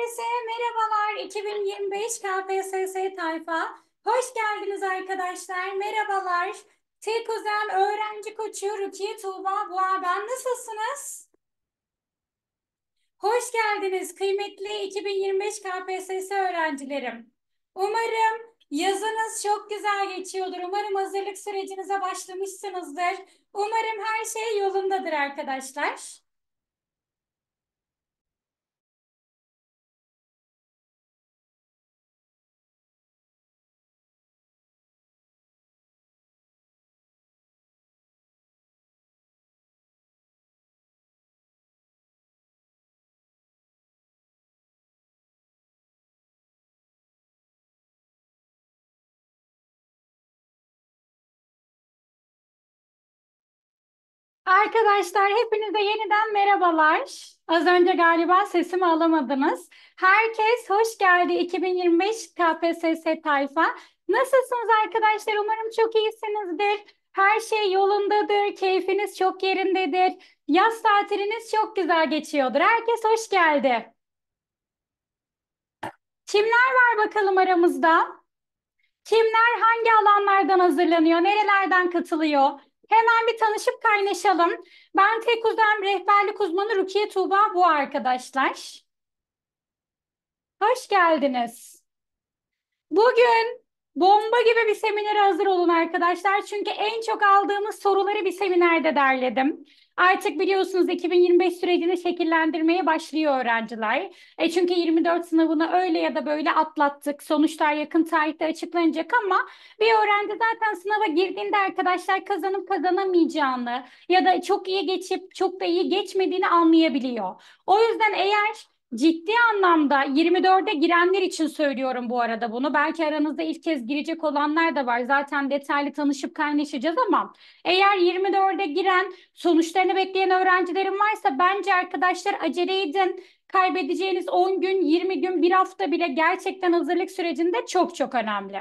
Herkese merhabalar 2025 KPSS Tayfa. Hoş geldiniz arkadaşlar. Merhabalar. Tek Özen Öğrenci Koçu Rukiye Tuğba Boğa ben. Nasılsınız? Hoş geldiniz kıymetli 2025 KPSS öğrencilerim. Umarım yazınız çok güzel geçiyordur. Umarım hazırlık sürecinize başlamışsınızdır. Umarım her şey yolundadır arkadaşlar. Arkadaşlar hepinize yeniden merhabalar. Az önce galiba sesimi alamadınız. Herkes hoş geldi 2025 KPSS tayfa. Nasılsınız arkadaşlar? Umarım çok iyisinizdir. Her şey yolundadır, keyfiniz çok yerindedir. Yaz tatiliniz çok güzel geçiyordur. Herkes hoş geldi. Kimler var bakalım aramızda? Kimler hangi alanlardan hazırlanıyor? Nerelerden katılıyor? Hemen bir tanışıp kaynaşalım. Ben tek uzam rehberlik uzmanı Rukiye Tuğba bu arkadaşlar. Hoş geldiniz. Bugün Bomba gibi bir seminere hazır olun arkadaşlar. Çünkü en çok aldığımız soruları bir seminerde derledim. Artık biliyorsunuz 2025 sürecini şekillendirmeye başlıyor öğrenciler. E çünkü 24 sınavını öyle ya da böyle atlattık. Sonuçlar yakın tarihte açıklanacak ama bir öğrenci zaten sınava girdiğinde arkadaşlar kazanıp kazanamayacağını ya da çok iyi geçip çok da iyi geçmediğini anlayabiliyor. O yüzden eğer Ciddi anlamda 24'e girenler için söylüyorum bu arada bunu. Belki aranızda ilk kez girecek olanlar da var. Zaten detaylı tanışıp kaynaşacağız ama eğer 24'e giren sonuçlarını bekleyen öğrencilerim varsa bence arkadaşlar acele edin. Kaybedeceğiniz 10 gün, 20 gün, bir hafta bile gerçekten hazırlık sürecinde çok çok önemli.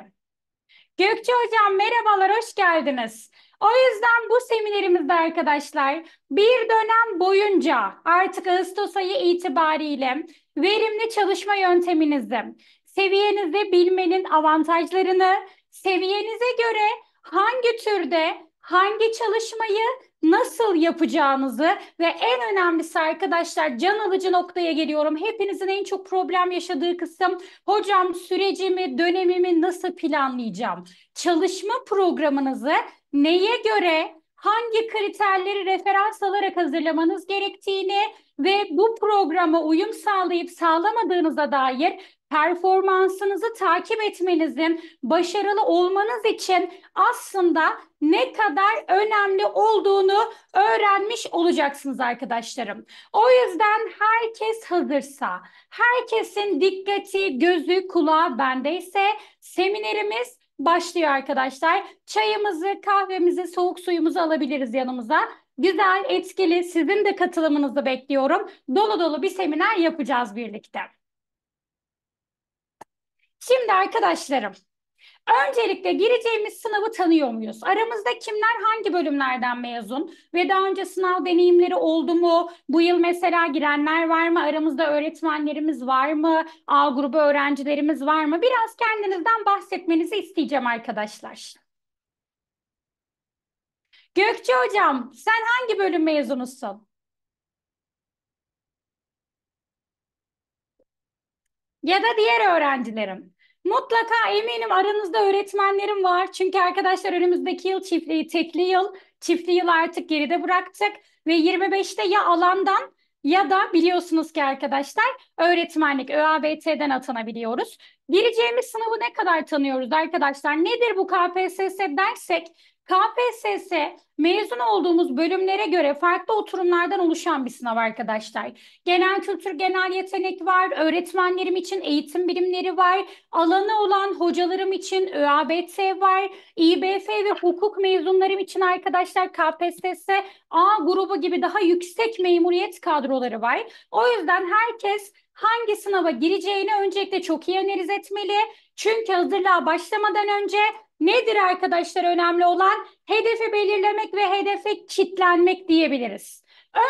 Gökçe Hocam merhabalar, hoş geldiniz. O yüzden bu seminerimizde arkadaşlar bir dönem boyunca artık Ağustos ayı itibariyle verimli çalışma yönteminizi, seviyenizi bilmenin avantajlarını, seviyenize göre hangi türde hangi çalışmayı nasıl yapacağınızı ve en önemlisi arkadaşlar can alıcı noktaya geliyorum. Hepinizin en çok problem yaşadığı kısım hocam sürecimi, dönemimi nasıl planlayacağım? Çalışma programınızı neye göre hangi kriterleri referans alarak hazırlamanız gerektiğini ve bu programa uyum sağlayıp sağlamadığınıza dair performansınızı takip etmenizin başarılı olmanız için aslında ne kadar önemli olduğunu öğrenmiş olacaksınız arkadaşlarım. O yüzden herkes hazırsa, herkesin dikkati, gözü, kulağı bendeyse seminerimiz başlıyor arkadaşlar. Çayımızı, kahvemizi, soğuk suyumuzu alabiliriz yanımıza. Güzel, etkili, sizin de katılımınızı bekliyorum. Dolu dolu bir seminer yapacağız birlikte. Şimdi arkadaşlarım, Öncelikle gireceğimiz sınavı tanıyor muyuz? Aramızda kimler hangi bölümlerden mezun ve daha önce sınav deneyimleri oldu mu? Bu yıl mesela girenler var mı? Aramızda öğretmenlerimiz var mı? A grubu öğrencilerimiz var mı? Biraz kendinizden bahsetmenizi isteyeceğim arkadaşlar. Gökçe hocam, sen hangi bölüm mezunusun? Ya da diğer öğrencilerim. Mutlaka eminim aranızda öğretmenlerim var. Çünkü arkadaşlar önümüzdeki yıl çiftliği tekli yıl, çiftli yıl artık geride bıraktık. Ve 25'te ya alandan ya da biliyorsunuz ki arkadaşlar öğretmenlik ÖABT'den atanabiliyoruz. Gireceğimiz sınavı ne kadar tanıyoruz arkadaşlar? Nedir bu KPSS dersek KPSS mezun olduğumuz bölümlere göre farklı oturumlardan oluşan bir sınav arkadaşlar. Genel kültür, genel yetenek var, öğretmenlerim için eğitim birimleri var, alanı olan hocalarım için ÖABT var, İBF ve hukuk mezunlarım için arkadaşlar KPSS A grubu gibi daha yüksek memuriyet kadroları var. O yüzden herkes hangi sınava gireceğini öncelikle çok iyi analiz etmeli. Çünkü hazırlığa başlamadan önce Nedir arkadaşlar önemli olan? Hedefi belirlemek ve hedefe kitlenmek diyebiliriz.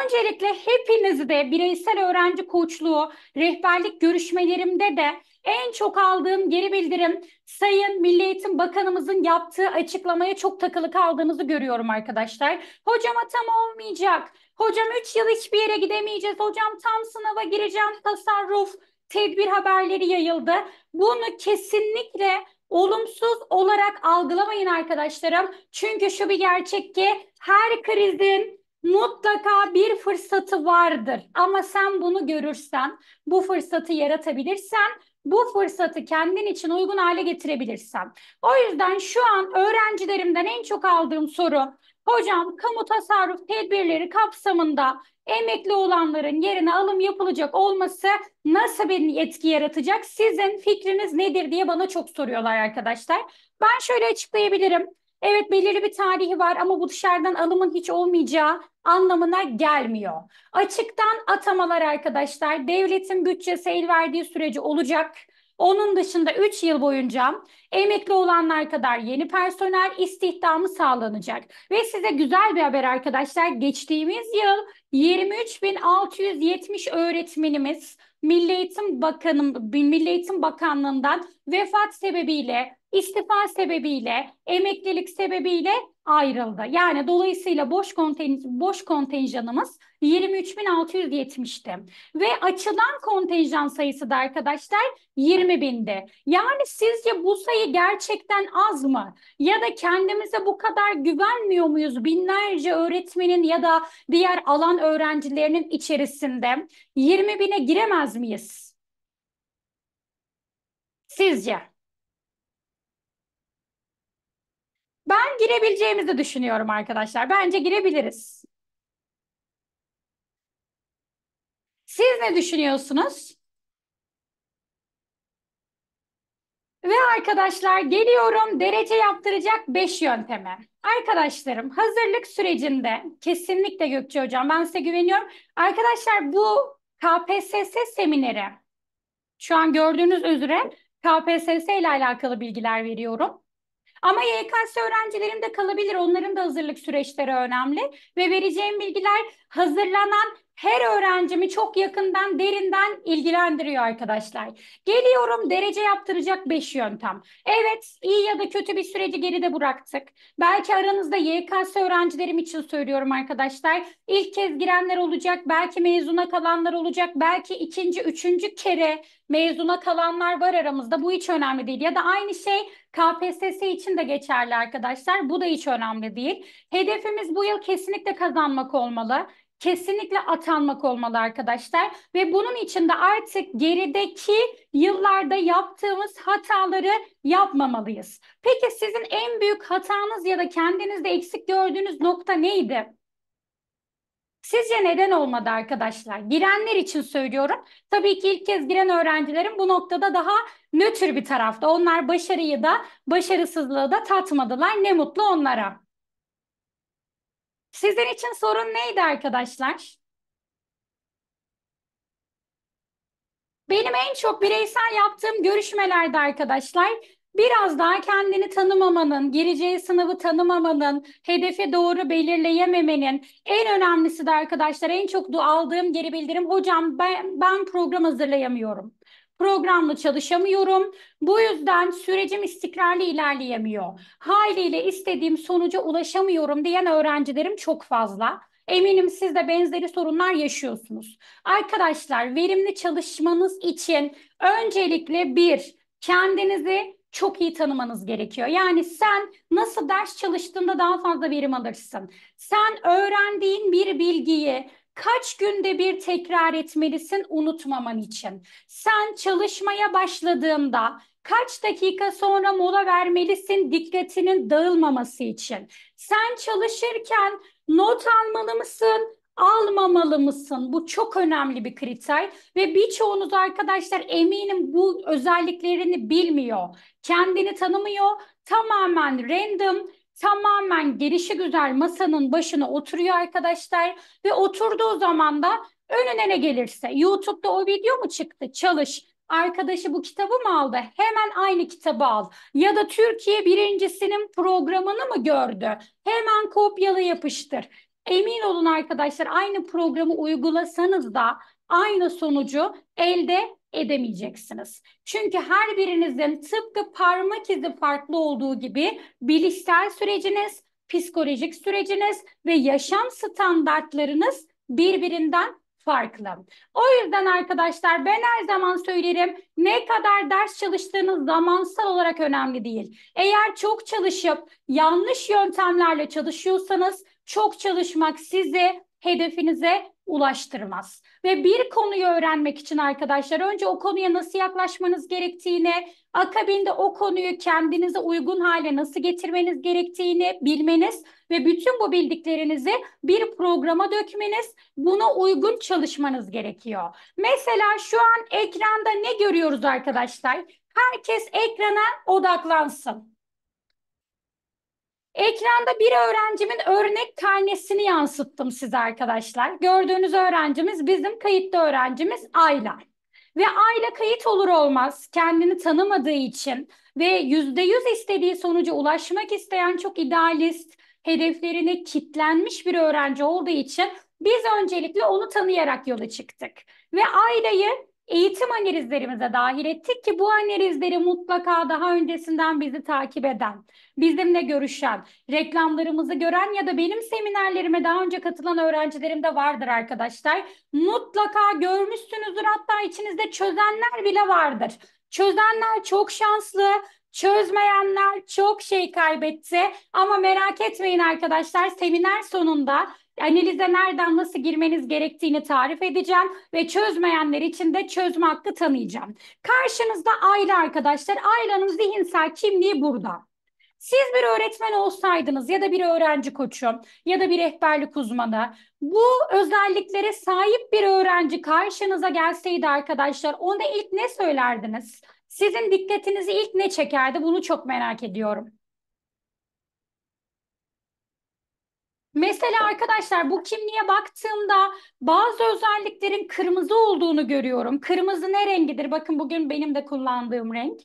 Öncelikle hepinizi de bireysel öğrenci koçluğu, rehberlik görüşmelerimde de en çok aldığım geri bildirim Sayın Milli Eğitim Bakanımızın yaptığı açıklamaya çok takılı kaldığınızı görüyorum arkadaşlar. Hocama tam olmayacak, hocam 3 yıl hiçbir yere gidemeyeceğiz, hocam tam sınava gireceğim tasarruf, tedbir haberleri yayıldı. Bunu kesinlikle olumsuz olarak algılamayın arkadaşlarım. Çünkü şu bir gerçek ki her krizin mutlaka bir fırsatı vardır. Ama sen bunu görürsen, bu fırsatı yaratabilirsen, bu fırsatı kendin için uygun hale getirebilirsen. O yüzden şu an öğrencilerimden en çok aldığım soru Hocam kamu tasarruf tedbirleri kapsamında emekli olanların yerine alım yapılacak olması nasıl bir etki yaratacak? Sizin fikriniz nedir diye bana çok soruyorlar arkadaşlar. Ben şöyle açıklayabilirim. Evet belirli bir tarihi var ama bu dışarıdan alımın hiç olmayacağı anlamına gelmiyor. Açıktan atamalar arkadaşlar devletin bütçesi el verdiği sürece olacak. Onun dışında 3 yıl boyunca emekli olanlar kadar yeni personel istihdamı sağlanacak. Ve size güzel bir haber arkadaşlar. Geçtiğimiz yıl 23.670 öğretmenimiz Milli Eğitim Bakanı Milli Eğitim Bakanlığı'ndan vefat sebebiyle istifa sebebiyle, emeklilik sebebiyle ayrıldı. Yani dolayısıyla boş, konten, boş kontenjanımız 23.670'ti. Ve açılan kontenjan sayısı da arkadaşlar 20.000'di. Yani sizce bu sayı gerçekten az mı? Ya da kendimize bu kadar güvenmiyor muyuz? Binlerce öğretmenin ya da diğer alan öğrencilerinin içerisinde 20.000'e giremez miyiz? Sizce? Ben girebileceğimizi düşünüyorum arkadaşlar. Bence girebiliriz. Siz ne düşünüyorsunuz? Ve arkadaşlar geliyorum derece yaptıracak 5 yönteme. Arkadaşlarım hazırlık sürecinde kesinlikle Gökçe Hocam ben size güveniyorum. Arkadaşlar bu KPSS semineri şu an gördüğünüz üzere KPSS ile alakalı bilgiler veriyorum. Ama YKS öğrencilerim de kalabilir. Onların da hazırlık süreçleri önemli. Ve vereceğim bilgiler hazırlanan her öğrencimi çok yakından, derinden ilgilendiriyor arkadaşlar. Geliyorum derece yaptıracak 5 yöntem. Evet, iyi ya da kötü bir süreci geride bıraktık. Belki aranızda YKS öğrencilerim için söylüyorum arkadaşlar. İlk kez girenler olacak, belki mezuna kalanlar olacak, belki ikinci, üçüncü kere mezuna kalanlar var aramızda. Bu hiç önemli değil. Ya da aynı şey KPSS için de geçerli arkadaşlar. Bu da hiç önemli değil. Hedefimiz bu yıl kesinlikle kazanmak olmalı kesinlikle atanmak olmalı arkadaşlar. Ve bunun için de artık gerideki yıllarda yaptığımız hataları yapmamalıyız. Peki sizin en büyük hatanız ya da kendinizde eksik gördüğünüz nokta neydi? Sizce neden olmadı arkadaşlar? Girenler için söylüyorum. Tabii ki ilk kez giren öğrencilerin bu noktada daha nötr bir tarafta. Onlar başarıyı da başarısızlığı da tatmadılar. Ne mutlu onlara. Sizin için sorun neydi arkadaşlar? Benim en çok bireysel yaptığım görüşmelerde arkadaşlar biraz daha kendini tanımamanın, gireceği sınavı tanımamanın, hedefe doğru belirleyememenin en önemlisi de arkadaşlar en çok aldığım geri bildirim hocam ben, ben program hazırlayamıyorum programla çalışamıyorum. Bu yüzden sürecim istikrarlı ilerleyemiyor. Haliyle istediğim sonuca ulaşamıyorum diyen öğrencilerim çok fazla. Eminim siz de benzeri sorunlar yaşıyorsunuz. Arkadaşlar verimli çalışmanız için öncelikle bir, kendinizi çok iyi tanımanız gerekiyor. Yani sen nasıl ders çalıştığında daha fazla verim alırsın. Sen öğrendiğin bir bilgiyi kaç günde bir tekrar etmelisin unutmaman için. Sen çalışmaya başladığında kaç dakika sonra mola vermelisin dikkatinin dağılmaması için. Sen çalışırken not almalı mısın? almamalı mısın? Bu çok önemli bir kriter ve birçoğunuz arkadaşlar eminim bu özelliklerini bilmiyor. Kendini tanımıyor. Tamamen random tamamen gelişi güzel masanın başına oturuyor arkadaşlar ve oturduğu zaman da önüne ne gelirse YouTube'da o video mu çıktı çalış arkadaşı bu kitabı mı aldı? Hemen aynı kitabı al. Ya da Türkiye birincisinin programını mı gördü? Hemen kopyala yapıştır. Emin olun arkadaşlar aynı programı uygulasanız da aynı sonucu elde edemeyeceksiniz. Çünkü her birinizin tıpkı parmak izi farklı olduğu gibi bilişsel süreciniz, psikolojik süreciniz ve yaşam standartlarınız birbirinden farklı. O yüzden arkadaşlar ben her zaman söylerim ne kadar ders çalıştığınız zamansal olarak önemli değil. Eğer çok çalışıp yanlış yöntemlerle çalışıyorsanız çok çalışmak sizi hedefinize ulaştırmaz. Ve bir konuyu öğrenmek için arkadaşlar önce o konuya nasıl yaklaşmanız gerektiğini, akabinde o konuyu kendinize uygun hale nasıl getirmeniz gerektiğini bilmeniz ve bütün bu bildiklerinizi bir programa dökmeniz, buna uygun çalışmanız gerekiyor. Mesela şu an ekranda ne görüyoruz arkadaşlar? Herkes ekrana odaklansın. Ekranda bir öğrencimin örnek karnesini yansıttım size arkadaşlar. Gördüğünüz öğrencimiz bizim kayıtlı öğrencimiz Ayla. Ve Ayla kayıt olur olmaz kendini tanımadığı için ve yüzde yüz istediği sonuca ulaşmak isteyen çok idealist, hedeflerine kitlenmiş bir öğrenci olduğu için biz öncelikle onu tanıyarak yola çıktık. Ve Ayla'yı eğitim analizlerimize dahil ettik ki bu analizleri mutlaka daha öncesinden bizi takip eden, bizimle görüşen, reklamlarımızı gören ya da benim seminerlerime daha önce katılan öğrencilerim de vardır arkadaşlar. Mutlaka görmüşsünüzdür hatta içinizde çözenler bile vardır. Çözenler çok şanslı, çözmeyenler çok şey kaybetti ama merak etmeyin arkadaşlar seminer sonunda Analize nereden nasıl girmeniz gerektiğini tarif edeceğim ve çözmeyenler için de çözme hakkı tanıyacağım. Karşınızda Ayla arkadaşlar. Ayla'nın zihinsel kimliği burada. Siz bir öğretmen olsaydınız ya da bir öğrenci koçu ya da bir rehberlik uzmanı bu özelliklere sahip bir öğrenci karşınıza gelseydi arkadaşlar ona ilk ne söylerdiniz? Sizin dikkatinizi ilk ne çekerdi? Bunu çok merak ediyorum. Mesela arkadaşlar bu kimliğe baktığımda bazı özelliklerin kırmızı olduğunu görüyorum. Kırmızı ne rengidir? Bakın bugün benim de kullandığım renk.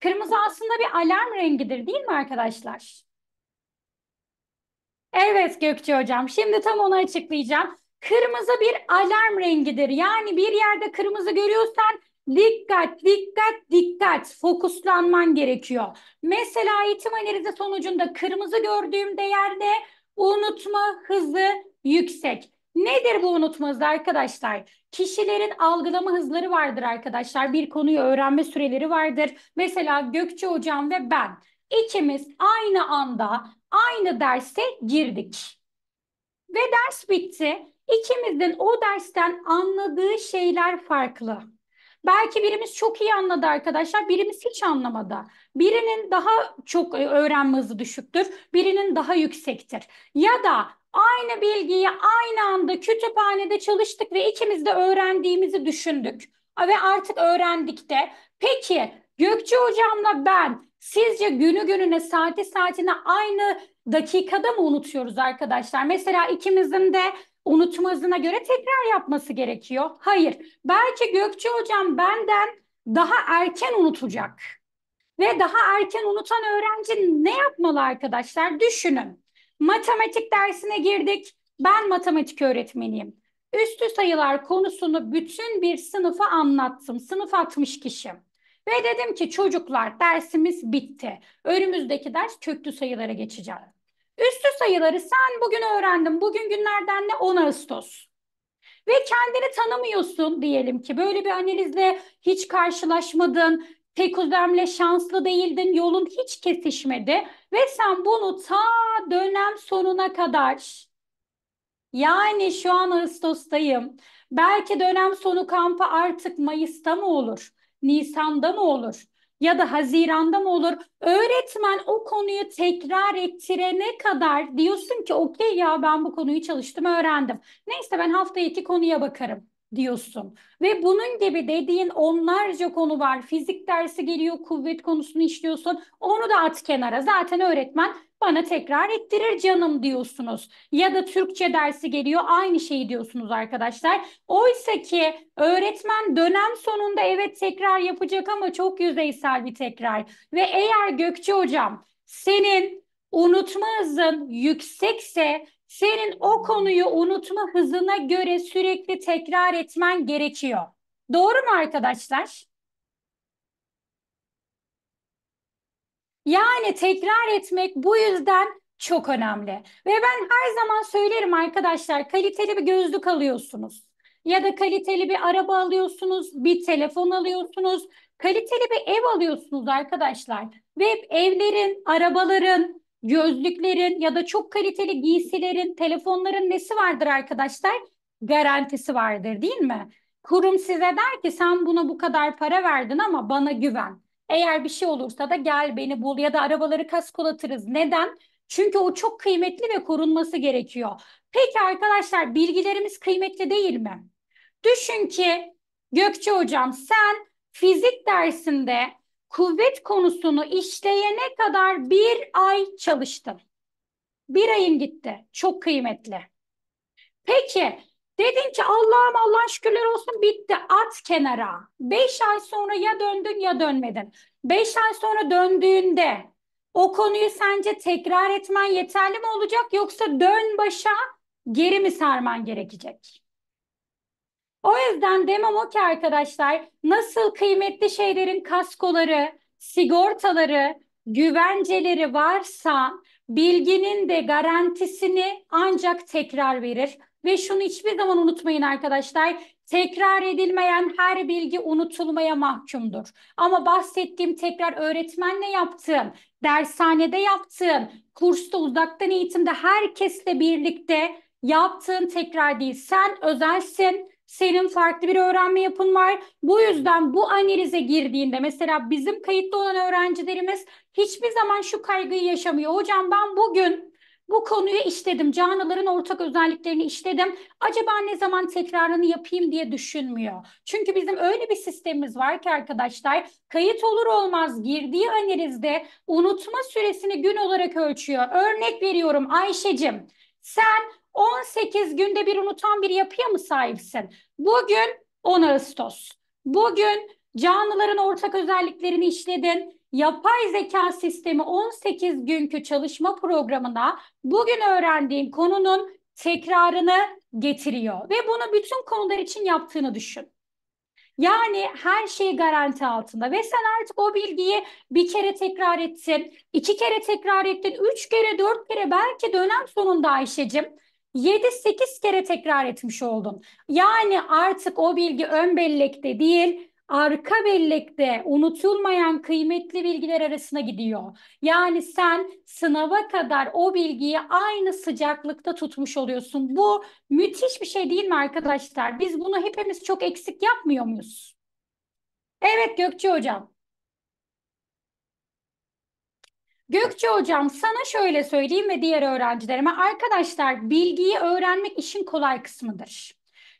Kırmızı aslında bir alarm rengidir değil mi arkadaşlar? Evet Gökçe hocam. Şimdi tam onu açıklayacağım. Kırmızı bir alarm rengidir. Yani bir yerde kırmızı görüyorsan Dikkat, dikkat, dikkat. Fokuslanman gerekiyor. Mesela eğitim analizi sonucunda kırmızı gördüğüm değerde Unutma hızı yüksek. Nedir bu unutma hızı arkadaşlar? Kişilerin algılama hızları vardır arkadaşlar. Bir konuyu öğrenme süreleri vardır. Mesela Gökçe hocam ve ben ikimiz aynı anda aynı derse girdik. Ve ders bitti. İkimizin o dersten anladığı şeyler farklı. Belki birimiz çok iyi anladı arkadaşlar, birimiz hiç anlamadı. Birinin daha çok e, öğrenme hızı düşüktür, birinin daha yüksektir. Ya da aynı bilgiyi aynı anda kütüphanede çalıştık ve ikimiz de öğrendiğimizi düşündük. Ve artık öğrendik de. Peki Gökçe hocamla ben sizce günü gününe saati saatine aynı dakikada mı unutuyoruz arkadaşlar? Mesela ikimizin de unutma göre tekrar yapması gerekiyor. Hayır. Belki Gökçe hocam benden daha erken unutacak. Ve daha erken unutan öğrenci ne yapmalı arkadaşlar? Düşünün. Matematik dersine girdik. Ben matematik öğretmeniyim. Üstü sayılar konusunu bütün bir sınıfa anlattım. Sınıf 60 kişi. Ve dedim ki çocuklar dersimiz bitti. Önümüzdeki ders köklü sayılara geçeceğiz. Üstü sayıları sen bugün öğrendim. Bugün günlerden ne? 10 Ağustos. Ve kendini tanımıyorsun diyelim ki. Böyle bir analizle hiç karşılaşmadın. Tek özlemle şanslı değildin. Yolun hiç kesişmedi. Ve sen bunu ta dönem sonuna kadar yani şu an Ağustos'tayım. Belki dönem sonu kampı artık Mayıs'ta mı olur? Nisan'da mı olur? ya da Haziran'da mı olur? Öğretmen o konuyu tekrar ettirene kadar diyorsun ki okey ya ben bu konuyu çalıştım öğrendim. Neyse ben hafta iki konuya bakarım diyorsun. Ve bunun gibi dediğin onlarca konu var. Fizik dersi geliyor, kuvvet konusunu işliyorsun. Onu da at kenara. Zaten öğretmen bana tekrar ettirir canım diyorsunuz. Ya da Türkçe dersi geliyor aynı şeyi diyorsunuz arkadaşlar. Oysa ki öğretmen dönem sonunda evet tekrar yapacak ama çok yüzeysel bir tekrar. Ve eğer Gökçe hocam senin unutma hızın yüksekse senin o konuyu unutma hızına göre sürekli tekrar etmen gerekiyor. Doğru mu arkadaşlar? Yani tekrar etmek bu yüzden çok önemli. Ve ben her zaman söylerim arkadaşlar kaliteli bir gözlük alıyorsunuz. Ya da kaliteli bir araba alıyorsunuz, bir telefon alıyorsunuz, kaliteli bir ev alıyorsunuz arkadaşlar. Ve evlerin, arabaların, gözlüklerin ya da çok kaliteli giysilerin, telefonların nesi vardır arkadaşlar? Garantisi vardır değil mi? Kurum size der ki sen buna bu kadar para verdin ama bana güven. Eğer bir şey olursa da gel beni bul ya da arabaları kaskolatırız. Neden? Çünkü o çok kıymetli ve korunması gerekiyor. Peki arkadaşlar bilgilerimiz kıymetli değil mi? Düşün ki Gökçe hocam sen fizik dersinde kuvvet konusunu işleyene kadar bir ay çalıştım. Bir ayım gitti. Çok kıymetli. Peki dedin ki Allah'ım Allah şükürler olsun bitti at kenara. Beş ay sonra ya döndün ya dönmedin. Beş ay sonra döndüğünde o konuyu sence tekrar etmen yeterli mi olacak yoksa dön başa geri mi sarman gerekecek? O yüzden demem o ki arkadaşlar nasıl kıymetli şeylerin kaskoları, sigortaları, güvenceleri varsa bilginin de garantisini ancak tekrar verir. Ve şunu hiçbir zaman unutmayın arkadaşlar. Tekrar edilmeyen her bilgi unutulmaya mahkumdur. Ama bahsettiğim tekrar öğretmenle yaptığım, dershanede yaptığım, kursta uzaktan eğitimde herkesle birlikte yaptığın tekrar değil. Sen özelsin, senin farklı bir öğrenme yapın var. Bu yüzden bu analize girdiğinde mesela bizim kayıtlı olan öğrencilerimiz hiçbir zaman şu kaygıyı yaşamıyor. Hocam ben bugün bu konuyu işledim. Canlıların ortak özelliklerini işledim. Acaba ne zaman tekrarını yapayım diye düşünmüyor. Çünkü bizim öyle bir sistemimiz var ki arkadaşlar kayıt olur olmaz girdiği analizde unutma süresini gün olarak ölçüyor. Örnek veriyorum Ayşe'cim sen 18 günde bir unutan bir yapıya mı sahipsin? Bugün 10 Ağustos. Bugün canlıların ortak özelliklerini işledin. Yapay zeka sistemi 18 günkü çalışma programına bugün öğrendiğin konunun tekrarını getiriyor ve bunu bütün konular için yaptığını düşün. Yani her şey garanti altında ve sen artık o bilgiyi bir kere tekrar ettin, iki kere tekrar ettin, üç kere, dört kere belki dönem sonunda Ayşe'cim 7-8 kere tekrar etmiş oldun. Yani artık o bilgi ön bellekte değil, arka bellekte unutulmayan kıymetli bilgiler arasına gidiyor. Yani sen sınava kadar o bilgiyi aynı sıcaklıkta tutmuş oluyorsun. Bu müthiş bir şey değil mi arkadaşlar? Biz bunu hepimiz çok eksik yapmıyor muyuz? Evet Gökçe hocam. Gökçe hocam sana şöyle söyleyeyim ve diğer öğrencilerime arkadaşlar bilgiyi öğrenmek işin kolay kısmıdır.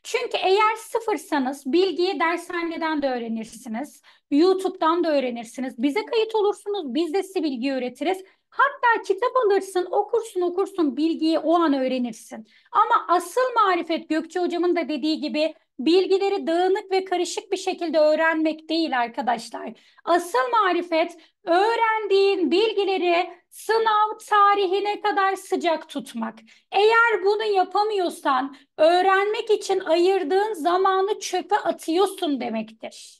Çünkü eğer sıfırsanız bilgiyi dershaneden de öğrenirsiniz, YouTube'dan da öğrenirsiniz. Bize kayıt olursunuz, biz de size bilgi öğretiriz. Hatta kitap alırsın, okursun okursun bilgiyi o an öğrenirsin. Ama asıl marifet Gökçe hocamın da dediği gibi bilgileri dağınık ve karışık bir şekilde öğrenmek değil arkadaşlar. Asıl marifet öğrendiğin bilgileri sınav tarihine kadar sıcak tutmak. Eğer bunu yapamıyorsan öğrenmek için ayırdığın zamanı çöpe atıyorsun demektir.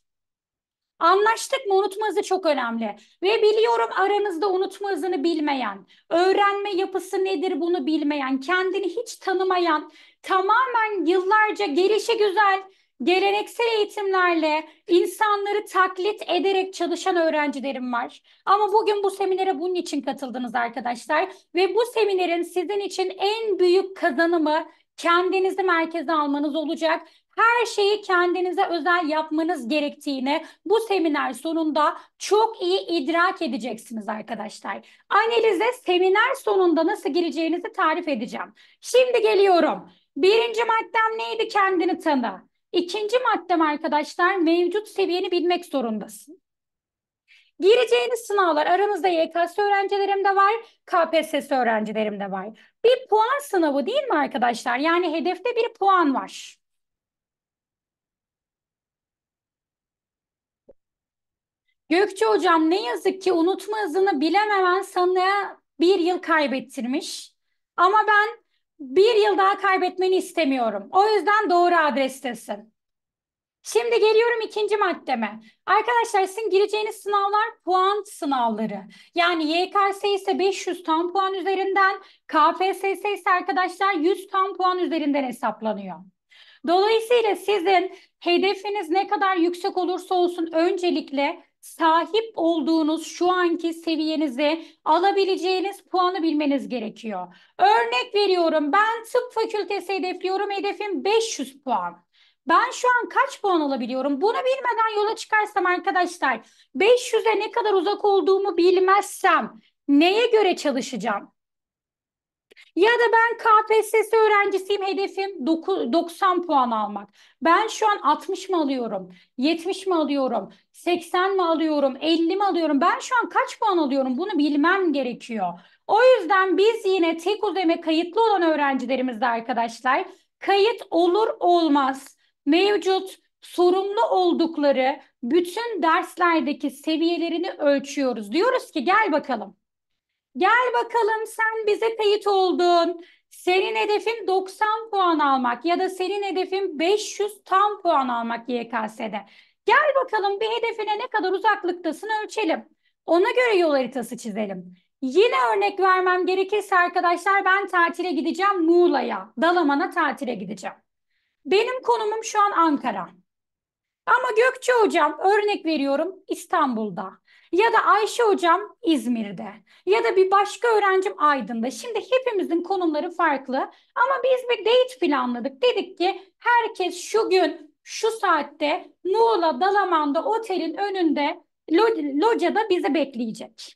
Anlaştık mı unutma hızı çok önemli. Ve biliyorum aranızda unutma hızını bilmeyen, öğrenme yapısı nedir bunu bilmeyen, kendini hiç tanımayan tamamen yıllarca gelişe güzel geleneksel eğitimlerle insanları taklit ederek çalışan öğrencilerim var. Ama bugün bu seminere bunun için katıldınız arkadaşlar ve bu seminerin sizin için en büyük kazanımı kendinizi merkeze almanız olacak. Her şeyi kendinize özel yapmanız gerektiğini bu seminer sonunda çok iyi idrak edeceksiniz arkadaşlar. Analize seminer sonunda nasıl gireceğinizi tarif edeceğim. Şimdi geliyorum. Birinci maddem neydi? Kendini tanı. İkinci maddem arkadaşlar mevcut seviyeni bilmek zorundasın. Gireceğiniz sınavlar aranızda YKS öğrencilerim de var, KPSS öğrencilerim de var. Bir puan sınavı değil mi arkadaşlar? Yani hedefte bir puan var. Gökçe hocam ne yazık ki unutma hızını bilememen sana bir yıl kaybettirmiş. Ama ben bir yıl daha kaybetmeni istemiyorum. O yüzden doğru adrestesin. Şimdi geliyorum ikinci maddeme. Arkadaşlar sizin gireceğiniz sınavlar puan sınavları. Yani YKS ise 500 tam puan üzerinden, KPSS ise arkadaşlar 100 tam puan üzerinden hesaplanıyor. Dolayısıyla sizin hedefiniz ne kadar yüksek olursa olsun öncelikle sahip olduğunuz şu anki seviyenize alabileceğiniz puanı bilmeniz gerekiyor. Örnek veriyorum ben tıp fakültesi hedefliyorum hedefim 500 puan. Ben şu an kaç puan alabiliyorum? Bunu bilmeden yola çıkarsam arkadaşlar 500'e ne kadar uzak olduğumu bilmezsem neye göre çalışacağım? Ya da ben KPSS öğrencisiyim hedefim 90 puan almak. Ben şu an 60 mı alıyorum? 70 mi alıyorum? 80 mi alıyorum, 50 mi alıyorum? Ben şu an kaç puan alıyorum? Bunu bilmem gerekiyor. O yüzden biz yine tek uzeme kayıtlı olan öğrencilerimizde arkadaşlar kayıt olur olmaz mevcut sorumlu oldukları bütün derslerdeki seviyelerini ölçüyoruz. Diyoruz ki gel bakalım. Gel bakalım sen bize kayıt oldun. Senin hedefin 90 puan almak ya da senin hedefin 500 tam puan almak YKS'de. Gel bakalım bir hedefine ne kadar uzaklıktasın ölçelim. Ona göre yol haritası çizelim. Yine örnek vermem gerekirse arkadaşlar ben tatile gideceğim Muğla'ya, Dalaman'a tatile gideceğim. Benim konumum şu an Ankara. Ama Gökçe hocam örnek veriyorum İstanbul'da ya da Ayşe hocam İzmir'de ya da bir başka öğrencim Aydın'da. Şimdi hepimizin konumları farklı ama biz bir date planladık. Dedik ki herkes şu gün şu saatte Muğla Dalaman'da otelin önünde locada bizi bekleyecek.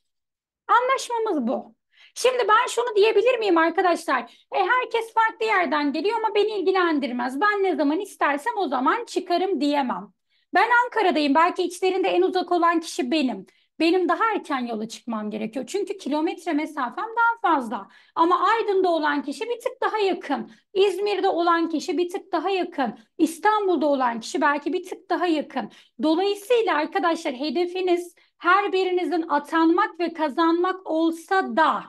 Anlaşmamız bu. Şimdi ben şunu diyebilir miyim arkadaşlar? E, herkes farklı yerden geliyor ama beni ilgilendirmez. Ben ne zaman istersem o zaman çıkarım diyemem. Ben Ankara'dayım. Belki içlerinde en uzak olan kişi benim. Benim daha erken yola çıkmam gerekiyor. Çünkü kilometre mesafem daha fazla. Ama Aydın'da olan kişi bir tık daha yakın. İzmir'de olan kişi bir tık daha yakın. İstanbul'da olan kişi belki bir tık daha yakın. Dolayısıyla arkadaşlar hedefiniz her birinizin atanmak ve kazanmak olsa da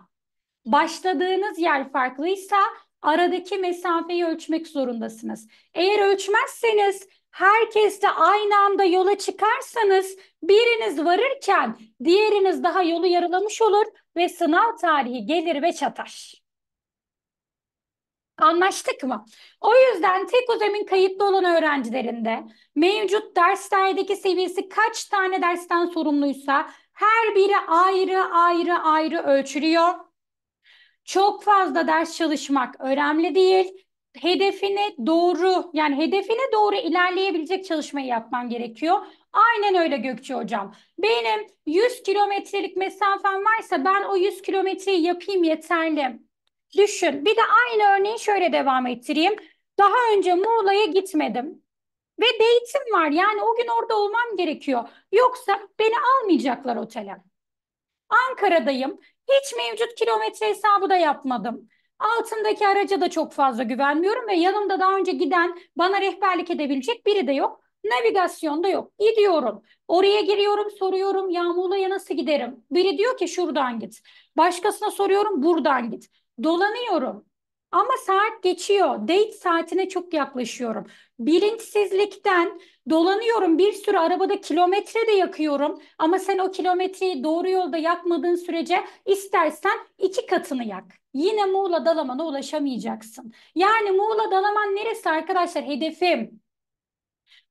başladığınız yer farklıysa aradaki mesafeyi ölçmek zorundasınız. Eğer ölçmezseniz herkes de aynı anda yola çıkarsanız biriniz varırken diğeriniz daha yolu yarılamış olur ve sınav tarihi gelir ve çatar. Anlaştık mı? O yüzden tek özemin kayıtlı olan öğrencilerinde mevcut derslerdeki seviyesi kaç tane dersten sorumluysa her biri ayrı ayrı ayrı ölçülüyor. Çok fazla ders çalışmak önemli değil hedefine doğru yani hedefine doğru ilerleyebilecek çalışmayı yapman gerekiyor. Aynen öyle Gökçe hocam. Benim 100 kilometrelik mesafem varsa ben o 100 kilometreyi yapayım yeterli. Düşün. Bir de aynı örneği şöyle devam ettireyim. Daha önce Muğla'ya gitmedim. Ve date'im var. Yani o gün orada olmam gerekiyor. Yoksa beni almayacaklar otele. Ankara'dayım. Hiç mevcut kilometre hesabı da yapmadım. Altındaki araca da çok fazla güvenmiyorum ve yanımda daha önce giden bana rehberlik edebilecek biri de yok. Navigasyonda yok. Gidiyorum. Oraya giriyorum, soruyorum. Yağmurluya nasıl giderim? Biri diyor ki şuradan git. Başkasına soruyorum buradan git. Dolanıyorum. Ama saat geçiyor. Date saatine çok yaklaşıyorum bilinçsizlikten dolanıyorum bir sürü arabada kilometre de yakıyorum ama sen o kilometreyi doğru yolda yakmadığın sürece istersen iki katını yak. Yine Muğla Dalaman'a ulaşamayacaksın. Yani Muğla Dalaman neresi arkadaşlar hedefim?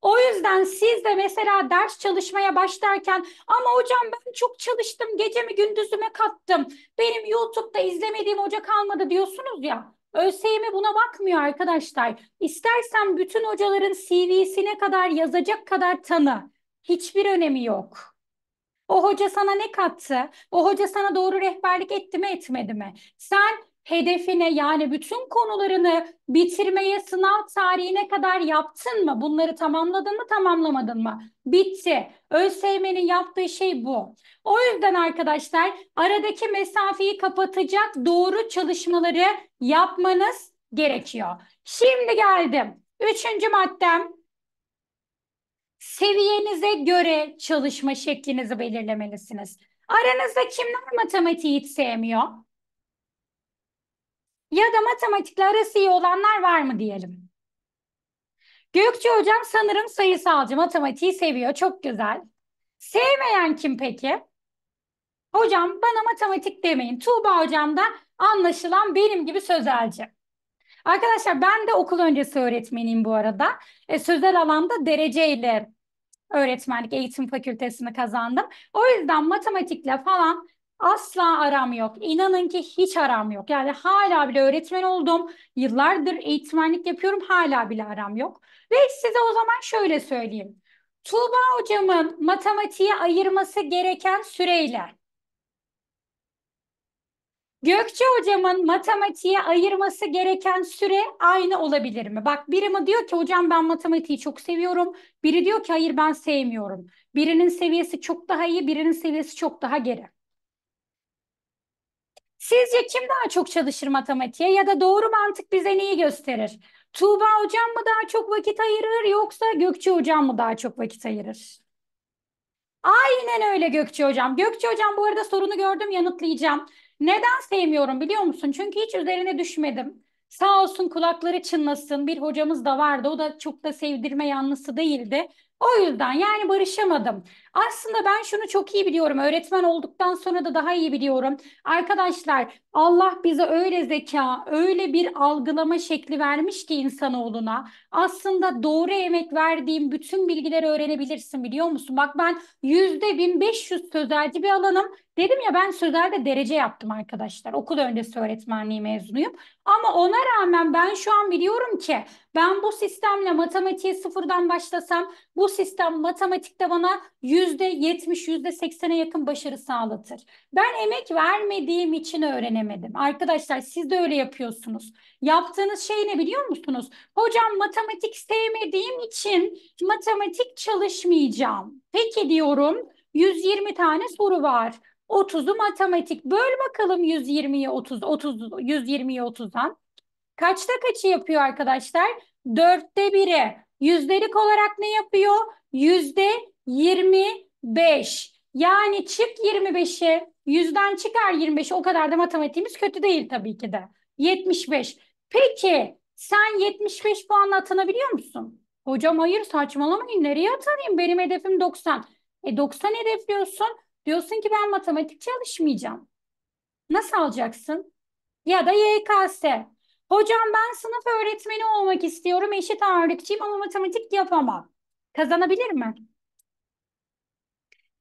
O yüzden siz de mesela ders çalışmaya başlarken ama hocam ben çok çalıştım gecemi gündüzüme kattım benim YouTube'da izlemediğim hoca kalmadı diyorsunuz ya ÖSYM e buna bakmıyor arkadaşlar. İstersen bütün hocaların CV'sine kadar yazacak kadar tanı. Hiçbir önemi yok. O hoca sana ne kattı? O hoca sana doğru rehberlik etti mi etmedi mi? Sen hedefine yani bütün konularını bitirmeye sınav tarihine kadar yaptın mı? Bunları tamamladın mı tamamlamadın mı? Bitti. ÖSYM'nin yaptığı şey bu. O yüzden arkadaşlar aradaki mesafeyi kapatacak doğru çalışmaları yapmanız gerekiyor. Şimdi geldim. Üçüncü maddem seviyenize göre çalışma şeklinizi belirlemelisiniz. Aranızda kimler matematiği hiç sevmiyor? ya da matematikle arası iyi olanlar var mı diyelim. Gökçe hocam sanırım sayısalcı matematiği seviyor. Çok güzel. Sevmeyen kim peki? Hocam bana matematik demeyin. Tuğba hocam da anlaşılan benim gibi sözelci. Arkadaşlar ben de okul öncesi öğretmeniyim bu arada. E, sözel alanda dereceyle öğretmenlik eğitim fakültesini kazandım. O yüzden matematikle falan asla aram yok. İnanın ki hiç aram yok. Yani hala bile öğretmen oldum. Yıllardır eğitmenlik yapıyorum. Hala bile aram yok. Ve size o zaman şöyle söyleyeyim. Tuğba hocamın matematiğe ayırması gereken süreyle Gökçe hocamın matematiğe ayırması gereken süre aynı olabilir mi? Bak biri mi diyor ki hocam ben matematiği çok seviyorum. Biri diyor ki hayır ben sevmiyorum. Birinin seviyesi çok daha iyi, birinin seviyesi çok daha geri. Sizce kim daha çok çalışır matematiğe ya da doğru mantık bize neyi gösterir? Tuğba hocam mı daha çok vakit ayırır yoksa Gökçe hocam mı daha çok vakit ayırır? Aynen öyle Gökçe hocam. Gökçe hocam bu arada sorunu gördüm yanıtlayacağım. Neden sevmiyorum biliyor musun? Çünkü hiç üzerine düşmedim. Sağ olsun kulakları çınlasın bir hocamız da vardı. O da çok da sevdirme yanlısı değildi. O yüzden yani barışamadım. Aslında ben şunu çok iyi biliyorum. Öğretmen olduktan sonra da daha iyi biliyorum. Arkadaşlar Allah bize öyle zeka, öyle bir algılama şekli vermiş ki insanoğluna. Aslında doğru emek verdiğim bütün bilgileri öğrenebilirsin biliyor musun? Bak ben yüzde 1500 sözelci bir alanım. Dedim ya ben sözelde derece yaptım arkadaşlar. Okul öncesi öğretmenliği mezunuyum. Ama ona rağmen ben şu an biliyorum ki ben bu sistemle matematiğe sıfırdan başlasam bu sistem matematikte bana yüzde yüzde yetmiş, yüzde seksene yakın başarı sağlatır. Ben emek vermediğim için öğrenemedim. Arkadaşlar siz de öyle yapıyorsunuz. Yaptığınız şey ne biliyor musunuz? Hocam matematik sevmediğim için matematik çalışmayacağım. Peki diyorum 120 tane soru var. 30'u matematik. Böl bakalım 120'ye 30, 30 120'ye 30'dan. Kaçta kaçı yapıyor arkadaşlar? Dörtte biri. Yüzdelik olarak ne yapıyor? Yüzde 25. Yani çık 25'e. Yüzden çıkar 25. O kadar da matematiğimiz kötü değil tabii ki de. 75. Peki sen 75 puanla atanabiliyor musun? Hocam hayır saçmalamayın. Nereye atanayım? Benim hedefim 90. E 90 hedefliyorsun. Diyorsun ki ben matematik çalışmayacağım. Nasıl alacaksın? Ya da YKS. Hocam ben sınıf öğretmeni olmak istiyorum. Eşit ağırlıkçıyım ama matematik yapamam. Kazanabilir mi?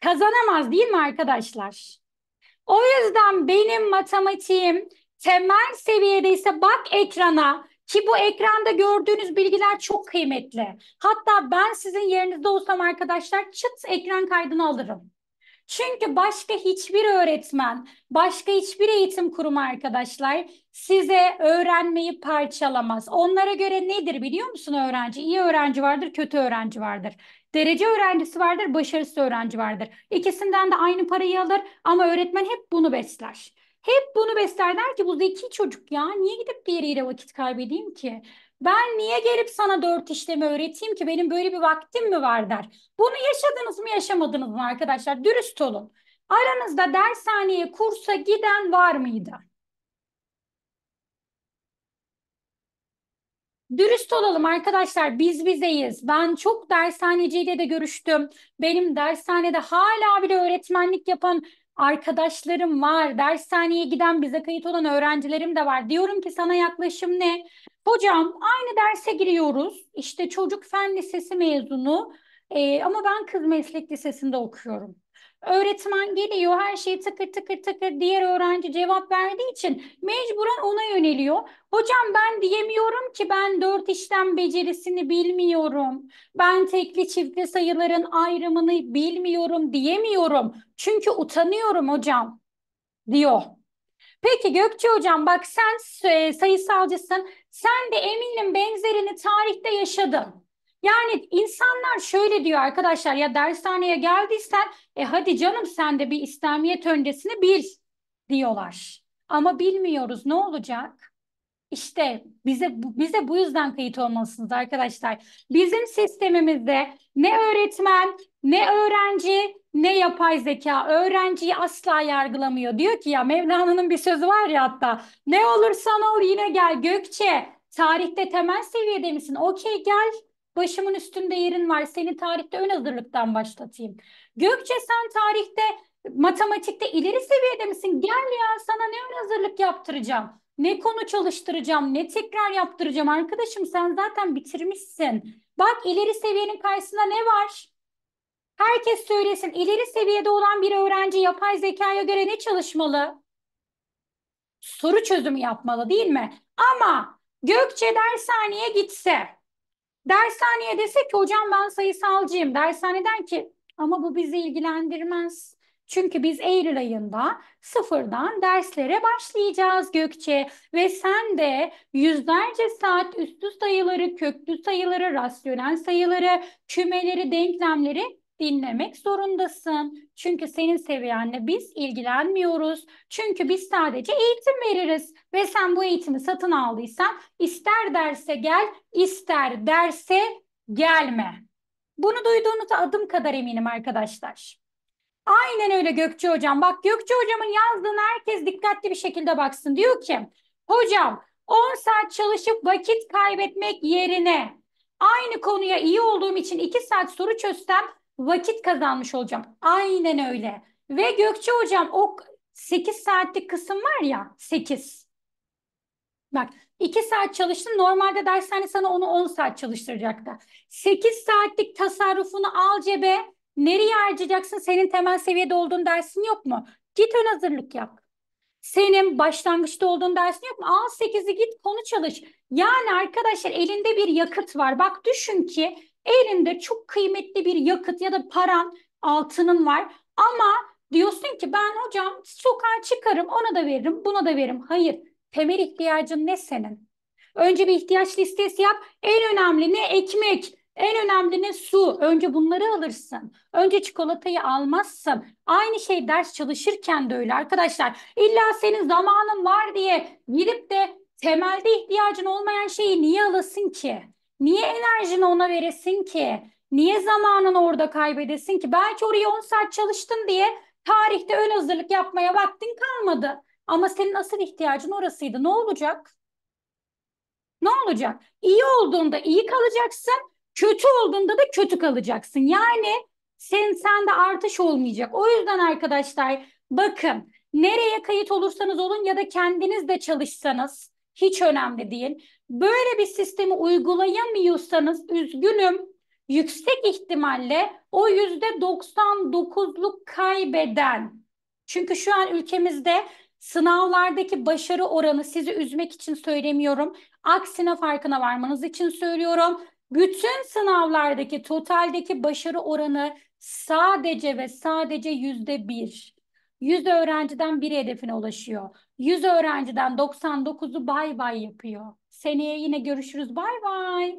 kazanamaz değil mi arkadaşlar? O yüzden benim matematiğim temel seviyedeyse bak ekrana ki bu ekranda gördüğünüz bilgiler çok kıymetli. Hatta ben sizin yerinizde olsam arkadaşlar çıt ekran kaydını alırım. Çünkü başka hiçbir öğretmen, başka hiçbir eğitim kurumu arkadaşlar size öğrenmeyi parçalamaz. Onlara göre nedir biliyor musun öğrenci? İyi öğrenci vardır, kötü öğrenci vardır. Derece öğrencisi vardır, başarısı öğrenci vardır. İkisinden de aynı parayı alır ama öğretmen hep bunu besler. Hep bunu besler der ki bu zeki çocuk ya niye gidip diğeriyle vakit kaybedeyim ki? Ben niye gelip sana dört işlemi öğreteyim ki benim böyle bir vaktim mi var der. Bunu yaşadınız mı yaşamadınız mı arkadaşlar? Dürüst olun. Aranızda dershaneye kursa giden var mıydı? Dürüst olalım arkadaşlar biz bizeyiz. Ben çok dershaneciyle de görüştüm. Benim dershanede hala bile öğretmenlik yapan arkadaşlarım var. Dershaneye giden bize kayıt olan öğrencilerim de var. Diyorum ki sana yaklaşım ne? Hocam aynı derse giriyoruz. İşte çocuk fen lisesi mezunu. Ee, ama ben kız meslek lisesinde okuyorum. Öğretmen geliyor her şey tıkır tıkır tıkır diğer öğrenci cevap verdiği için mecburen ona yöneliyor. Hocam ben diyemiyorum ki ben dört işlem becerisini bilmiyorum. Ben tekli çiftli sayıların ayrımını bilmiyorum diyemiyorum. Çünkü utanıyorum hocam diyor. Peki Gökçe hocam bak sen e, sayısalcısın. Sen de eminim benzerini tarihte yaşadın. Yani insanlar şöyle diyor arkadaşlar ya dershaneye geldiysen e hadi canım sen de bir İslamiyet öncesini bil diyorlar. Ama bilmiyoruz ne olacak? İşte bize bize bu yüzden kayıt olmalısınız arkadaşlar. Bizim sistemimizde ne öğretmen, ne öğrenci, ne yapay zeka öğrenciyi asla yargılamıyor. Diyor ki ya Mevlana'nın bir sözü var ya hatta ne olursan ol yine gel Gökçe tarihte temel seviyede misin? Okey gel Başımın üstünde yerin var. Seni tarihte ön hazırlıktan başlatayım. Gökçe sen tarihte matematikte ileri seviyede misin? Gel ya sana ne ön hazırlık yaptıracağım. Ne konu çalıştıracağım, ne tekrar yaptıracağım. Arkadaşım sen zaten bitirmişsin. Bak ileri seviyenin karşısında ne var? Herkes söylesin ileri seviyede olan bir öğrenci yapay zekaya göre ne çalışmalı? Soru çözümü yapmalı değil mi? Ama Gökçe dershaneye gitse Dershaneye desek ki hocam ben sayısalcıyım. Dershane der ki ama bu bizi ilgilendirmez. Çünkü biz Eylül ayında sıfırdan derslere başlayacağız Gökçe ve sen de yüzlerce saat üstü sayıları, köklü sayıları, rasyonel sayıları, kümeleri, denklemleri dinlemek zorundasın. Çünkü senin seviyenle biz ilgilenmiyoruz. Çünkü biz sadece eğitim veririz ve sen bu eğitimi satın aldıysan ister derse gel, ister derse gelme. Bunu duyduğunuzda adım kadar eminim arkadaşlar. Aynen öyle Gökçe hocam. Bak Gökçe hocamın yazdığını herkes dikkatli bir şekilde baksın. Diyor ki hocam 10 saat çalışıp vakit kaybetmek yerine aynı konuya iyi olduğum için 2 saat soru çözsem vakit kazanmış olacağım. Aynen öyle. Ve Gökçe hocam o 8 saatlik kısım var ya 8. Bak 2 saat çalıştın normalde dershane sana onu 10 saat çalıştıracaktı. 8 saatlik tasarrufunu al cebe nereye harcayacaksın senin temel seviyede olduğun dersin yok mu? Git ön hazırlık yap. Senin başlangıçta olduğun dersin yok mu? Al 8'i git konu çalış. Yani arkadaşlar elinde bir yakıt var. Bak düşün ki Elinde çok kıymetli bir yakıt ya da paran, altının var ama diyorsun ki ben hocam sokağa çıkarım ona da veririm buna da veririm. Hayır temel ihtiyacın ne senin? Önce bir ihtiyaç listesi yap. En önemli ne? Ekmek. En önemli ne? Su. Önce bunları alırsın. Önce çikolatayı almazsın. Aynı şey ders çalışırken de öyle arkadaşlar. İlla senin zamanın var diye gidip de temelde ihtiyacın olmayan şeyi niye alasın ki? Niye enerjini ona veresin ki? Niye zamanını orada kaybedesin ki? Belki oraya 10 saat çalıştın diye tarihte ön hazırlık yapmaya vaktin kalmadı. Ama senin asıl ihtiyacın orasıydı. Ne olacak? Ne olacak? İyi olduğunda iyi kalacaksın. Kötü olduğunda da kötü kalacaksın. Yani sen sende artış olmayacak. O yüzden arkadaşlar bakın nereye kayıt olursanız olun ya da kendiniz de çalışsanız hiç önemli değil böyle bir sistemi uygulayamıyorsanız üzgünüm. Yüksek ihtimalle o yüzde 99'luk kaybeden. Çünkü şu an ülkemizde sınavlardaki başarı oranı sizi üzmek için söylemiyorum. Aksine farkına varmanız için söylüyorum. Bütün sınavlardaki totaldeki başarı oranı sadece ve sadece yüzde bir. Yüz öğrenciden bir hedefine ulaşıyor. Yüz öğrenciden 99'u bay bay yapıyor. Seneye yine görüşürüz. Bay bay.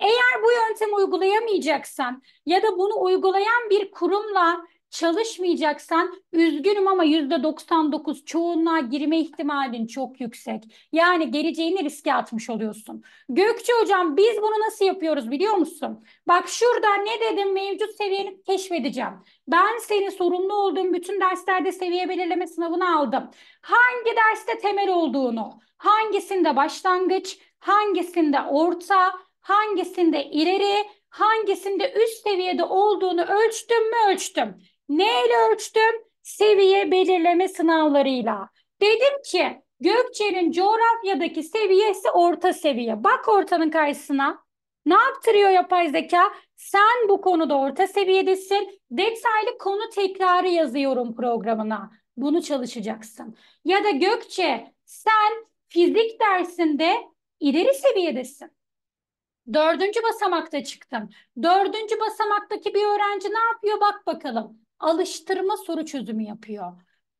Eğer bu yöntemi uygulayamayacaksan ya da bunu uygulayan bir kurumla Çalışmayacaksan üzgünüm ama yüzde 99 çoğunluğa girme ihtimalin çok yüksek. Yani geleceğini riske atmış oluyorsun. Gökçe hocam biz bunu nasıl yapıyoruz biliyor musun? Bak şurada ne dedim mevcut seviyeni keşfedeceğim. Ben seni sorumlu olduğum bütün derslerde seviye belirleme sınavını aldım. Hangi derste temel olduğunu, hangisinde başlangıç, hangisinde orta, hangisinde ileri, hangisinde üst seviyede olduğunu ölçtüm mü ölçtüm. Neyle ölçtüm? Seviye belirleme sınavlarıyla. Dedim ki Gökçe'nin coğrafyadaki seviyesi orta seviye. Bak ortanın karşısına. Ne yaptırıyor yapay zeka? Sen bu konuda orta seviyedesin. Detaylı konu tekrarı yazıyorum programına. Bunu çalışacaksın. Ya da Gökçe sen fizik dersinde ileri seviyedesin. Dördüncü basamakta çıktım. Dördüncü basamaktaki bir öğrenci ne yapıyor bak bakalım alıştırma soru çözümü yapıyor.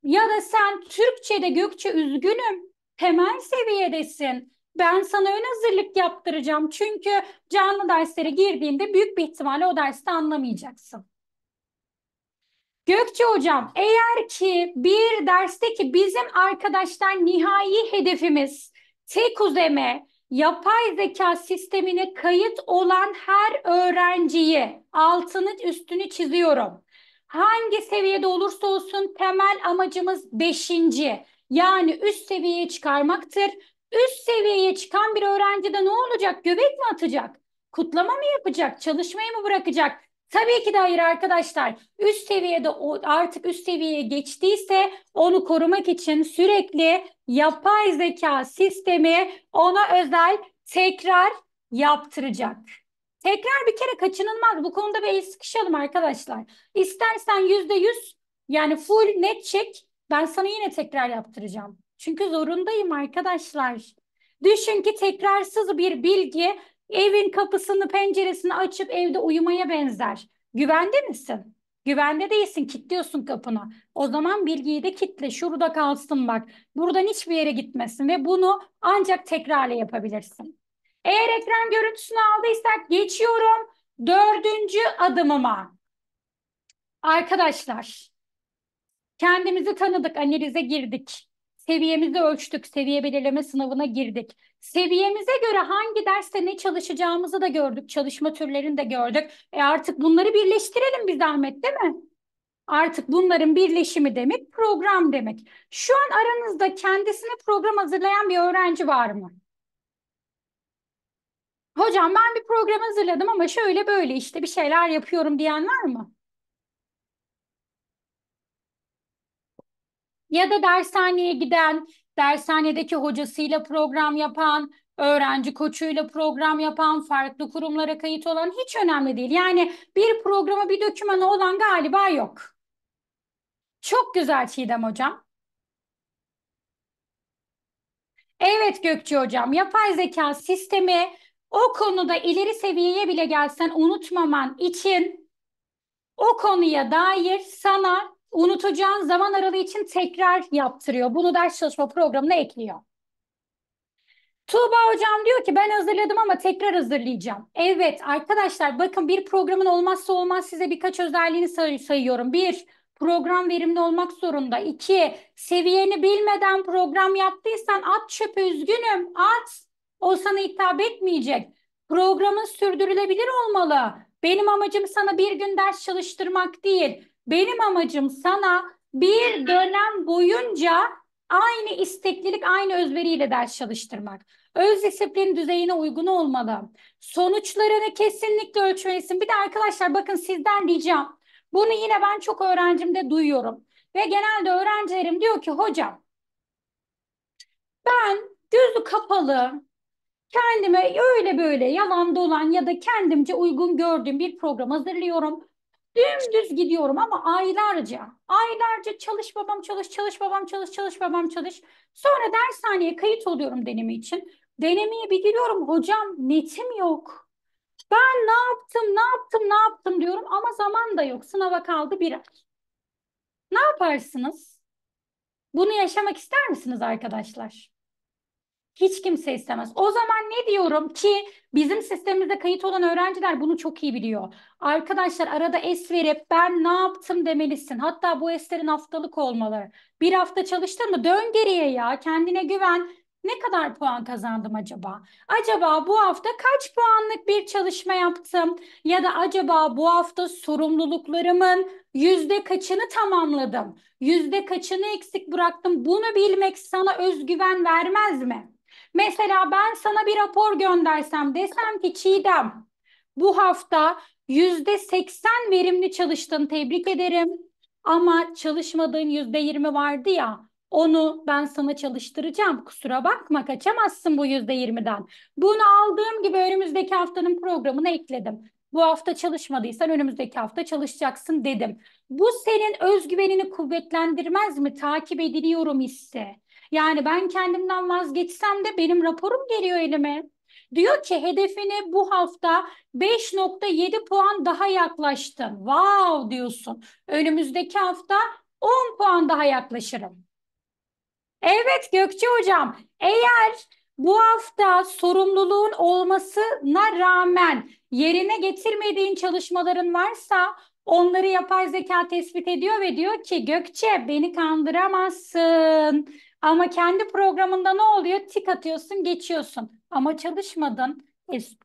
Ya da sen Türkçe'de Gökçe üzgünüm temel seviyedesin. Ben sana ön hazırlık yaptıracağım. Çünkü canlı derslere girdiğinde büyük bir ihtimalle o derste anlamayacaksın. Gökçe hocam eğer ki bir dersteki bizim arkadaşlar nihai hedefimiz tek uzeme yapay zeka sistemine kayıt olan her öğrenciyi altını üstünü çiziyorum Hangi seviyede olursa olsun temel amacımız beşinci. Yani üst seviyeye çıkarmaktır. Üst seviyeye çıkan bir öğrenci de ne olacak? Göbek mi atacak? Kutlama mı yapacak? Çalışmayı mı bırakacak? Tabii ki de hayır arkadaşlar. Üst seviyede artık üst seviyeye geçtiyse onu korumak için sürekli yapay zeka sistemi ona özel tekrar yaptıracak. Tekrar bir kere kaçınılmaz. Bu konuda bir el sıkışalım arkadaşlar. İstersen yüzde yüz yani full net çek. Ben sana yine tekrar yaptıracağım. Çünkü zorundayım arkadaşlar. Düşün ki tekrarsız bir bilgi evin kapısını penceresini açıp evde uyumaya benzer. Güvende misin? Güvende değilsin, kilitliyorsun kapını. O zaman bilgiyi de kitle, şurada kalsın bak. Buradan hiçbir yere gitmesin ve bunu ancak tekrarla yapabilirsin. Eğer ekran görüntüsünü aldıysak geçiyorum dördüncü adımıma. Arkadaşlar kendimizi tanıdık, analize girdik. Seviyemizi ölçtük, seviye belirleme sınavına girdik. Seviyemize göre hangi derste ne çalışacağımızı da gördük, çalışma türlerini de gördük. E artık bunları birleştirelim bir zahmet değil mi? Artık bunların birleşimi demek program demek. Şu an aranızda kendisine program hazırlayan bir öğrenci var mı? Hocam ben bir program hazırladım ama şöyle böyle işte bir şeyler yapıyorum diyen var mı? Ya da dershaneye giden, dershanedeki hocasıyla program yapan, öğrenci koçuyla program yapan, farklı kurumlara kayıt olan hiç önemli değil. Yani bir programa bir dokümanı olan galiba yok. Çok güzel Çiğdem hocam. Evet Gökçe hocam, yapay zeka sistemi o konuda ileri seviyeye bile gelsen unutmaman için o konuya dair sana unutacağın zaman aralığı için tekrar yaptırıyor. Bunu ders çalışma programına ekliyor. Tuğba hocam diyor ki ben hazırladım ama tekrar hazırlayacağım. Evet arkadaşlar bakın bir programın olmazsa olmaz size birkaç özelliğini say sayıyorum. Bir, program verimli olmak zorunda. İki, seviyeni bilmeden program yaptıysan at çöpe üzgünüm at. O sana hitap etmeyecek. Programın sürdürülebilir olmalı. Benim amacım sana bir gün ders çalıştırmak değil. Benim amacım sana bir dönem boyunca aynı isteklilik, aynı özveriyle ders çalıştırmak. Öz disiplin düzeyine uygun olmalı. Sonuçlarını kesinlikle ölçmelisin. Bir de arkadaşlar bakın sizden ricam. Bunu yine ben çok öğrencimde duyuyorum. Ve genelde öğrencilerim diyor ki hocam ben gözü kapalı Kendime öyle böyle yalan dolan ya da kendimce uygun gördüğüm bir program hazırlıyorum. Dümdüz gidiyorum ama aylarca, aylarca çalış babam çalış, çalış babam çalış, çalış babam çalış. Sonra dershaneye kayıt oluyorum deneme için. Denemeye bir giriyorum hocam netim yok. Ben ne yaptım, ne yaptım, ne yaptım diyorum ama zaman da yok. Sınava kaldı bir ay. Ne yaparsınız? Bunu yaşamak ister misiniz arkadaşlar? hiç kimse istemez. O zaman ne diyorum ki bizim sistemimizde kayıt olan öğrenciler bunu çok iyi biliyor. Arkadaşlar arada es verip ben ne yaptım demelisin. Hatta bu eslerin haftalık olmalı. Bir hafta çalıştın mı dön geriye ya kendine güven. Ne kadar puan kazandım acaba? Acaba bu hafta kaç puanlık bir çalışma yaptım? Ya da acaba bu hafta sorumluluklarımın yüzde kaçını tamamladım? Yüzde kaçını eksik bıraktım? Bunu bilmek sana özgüven vermez mi? Mesela ben sana bir rapor göndersem desem ki Çiğdem bu hafta yüzde seksen verimli çalıştın tebrik ederim. Ama çalışmadığın yüzde yirmi vardı ya onu ben sana çalıştıracağım. Kusura bakma kaçamazsın bu yüzde yirmiden. Bunu aldığım gibi önümüzdeki haftanın programına ekledim. Bu hafta çalışmadıysan önümüzdeki hafta çalışacaksın dedim. Bu senin özgüvenini kuvvetlendirmez mi? Takip ediliyorum hissi. Yani ben kendimden vazgeçsem de benim raporum geliyor elime. Diyor ki hedefine bu hafta 5.7 puan daha yaklaştın. Wow diyorsun. Önümüzdeki hafta 10 puan daha yaklaşırım. Evet Gökçe hocam. Eğer bu hafta sorumluluğun olmasına rağmen yerine getirmediğin çalışmaların varsa onları yapay zeka tespit ediyor ve diyor ki Gökçe beni kandıramazsın. Ama kendi programında ne oluyor? Tik atıyorsun, geçiyorsun. Ama çalışmadın. E, sen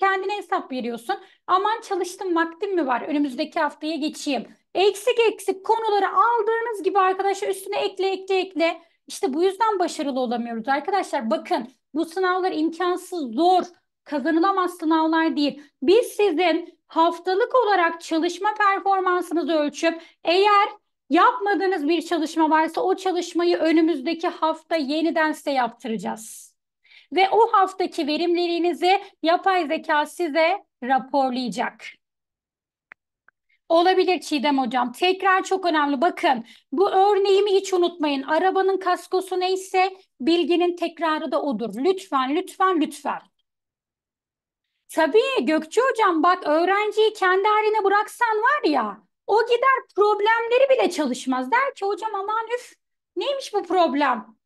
kendine hesap veriyorsun. Aman çalıştım vaktim mi var? Önümüzdeki haftaya geçeyim. Eksik eksik konuları aldığınız gibi arkadaşlar üstüne ekle ekle ekle. İşte bu yüzden başarılı olamıyoruz arkadaşlar. Bakın bu sınavlar imkansız, zor, kazanılamaz sınavlar değil. Biz sizin haftalık olarak çalışma performansınızı ölçüp eğer Yapmadığınız bir çalışma varsa o çalışmayı önümüzdeki hafta yeniden size yaptıracağız. Ve o haftaki verimlerinizi yapay zeka size raporlayacak. Olabilir Çiğdem Hocam. Tekrar çok önemli. Bakın bu örneğimi hiç unutmayın. Arabanın kaskosu neyse bilginin tekrarı da odur. Lütfen, lütfen, lütfen. Tabii Gökçe Hocam bak öğrenciyi kendi haline bıraksan var ya o gider problemleri bile çalışmaz. Der ki hocam aman üf neymiş bu problem?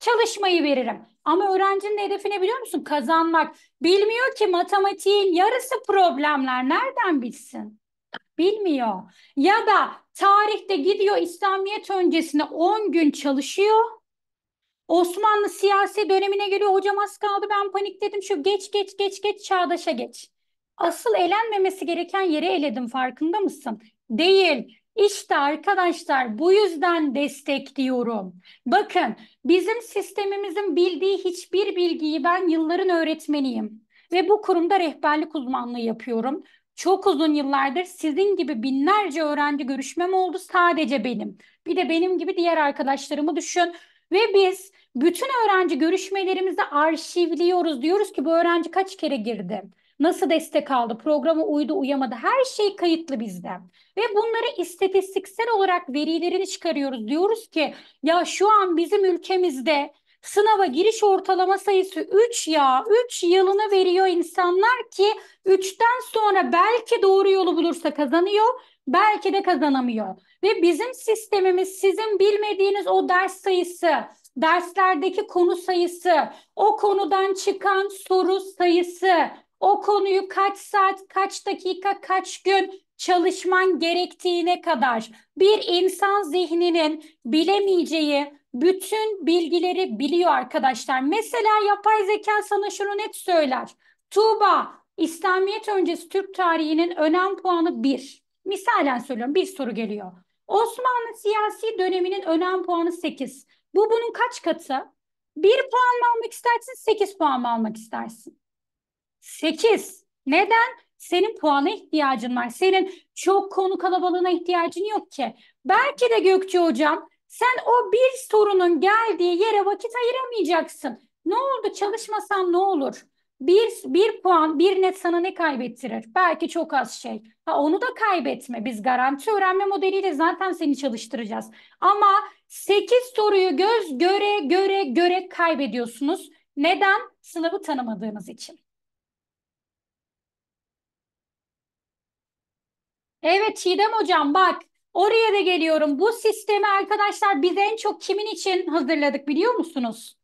Çalışmayı veririm. Ama öğrencinin hedefine biliyor musun? Kazanmak. Bilmiyor ki matematiğin yarısı problemler. Nereden bilsin? Bilmiyor. Ya da tarihte gidiyor İslamiyet öncesine 10 gün çalışıyor. Osmanlı siyasi dönemine geliyor. Hocam az kaldı ben panikledim. Şu geç geç geç geç çağdaşa geç. Asıl elenmemesi gereken yere eledim farkında mısın? değil. İşte arkadaşlar bu yüzden destekliyorum. Bakın bizim sistemimizin bildiği hiçbir bilgiyi ben yılların öğretmeniyim ve bu kurumda rehberlik uzmanlığı yapıyorum. Çok uzun yıllardır sizin gibi binlerce öğrenci görüşmem oldu sadece benim. Bir de benim gibi diğer arkadaşlarımı düşün. Ve biz bütün öğrenci görüşmelerimizi arşivliyoruz. Diyoruz ki bu öğrenci kaç kere girdi? Nasıl destek aldı? Programa uydu, uyamadı? Her şey kayıtlı bizde Ve bunları istatistiksel olarak verilerini çıkarıyoruz. Diyoruz ki ya şu an bizim ülkemizde sınava giriş ortalama sayısı 3 ya 3 yılını veriyor insanlar ki 3'ten sonra belki doğru yolu bulursa kazanıyor belki de kazanamıyor. Ve bizim sistemimiz sizin bilmediğiniz o ders sayısı, derslerdeki konu sayısı, o konudan çıkan soru sayısı, o konuyu kaç saat, kaç dakika, kaç gün çalışman gerektiğine kadar bir insan zihninin bilemeyeceği bütün bilgileri biliyor arkadaşlar. Mesela yapay zeka sana şunu net söyler. Tuğba, İslamiyet öncesi Türk tarihinin önem puanı bir. Misalen söylüyorum bir soru geliyor. Osmanlı siyasi döneminin önem puanı 8. Bu bunun kaç katı? 1 puan mı almak istersin, 8 puan mı almak istersin? 8. Neden? Senin puana ihtiyacın var. Senin çok konu kalabalığına ihtiyacın yok ki. Belki de Gökçe hocam sen o bir sorunun geldiği yere vakit ayıramayacaksın. Ne oldu? Çalışmasan ne olur? Bir, bir puan, bir net sana ne kaybettirir? Belki çok az şey. Ha, onu da kaybetme. Biz garanti öğrenme modeliyle zaten seni çalıştıracağız. Ama 8 soruyu göz göre göre göre kaybediyorsunuz. Neden? Sınavı tanımadığınız için. Evet Çiğdem hocam bak oraya da geliyorum. Bu sistemi arkadaşlar biz en çok kimin için hazırladık biliyor musunuz?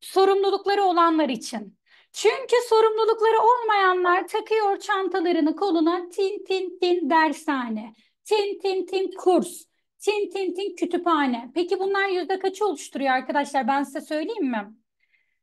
Sorumlulukları olanlar için. Çünkü sorumlulukları olmayanlar takıyor çantalarını koluna tin tin tin dershane, tin tin tin kurs, tin tin tin kütüphane. Peki bunlar yüzde kaçı oluşturuyor arkadaşlar ben size söyleyeyim mi?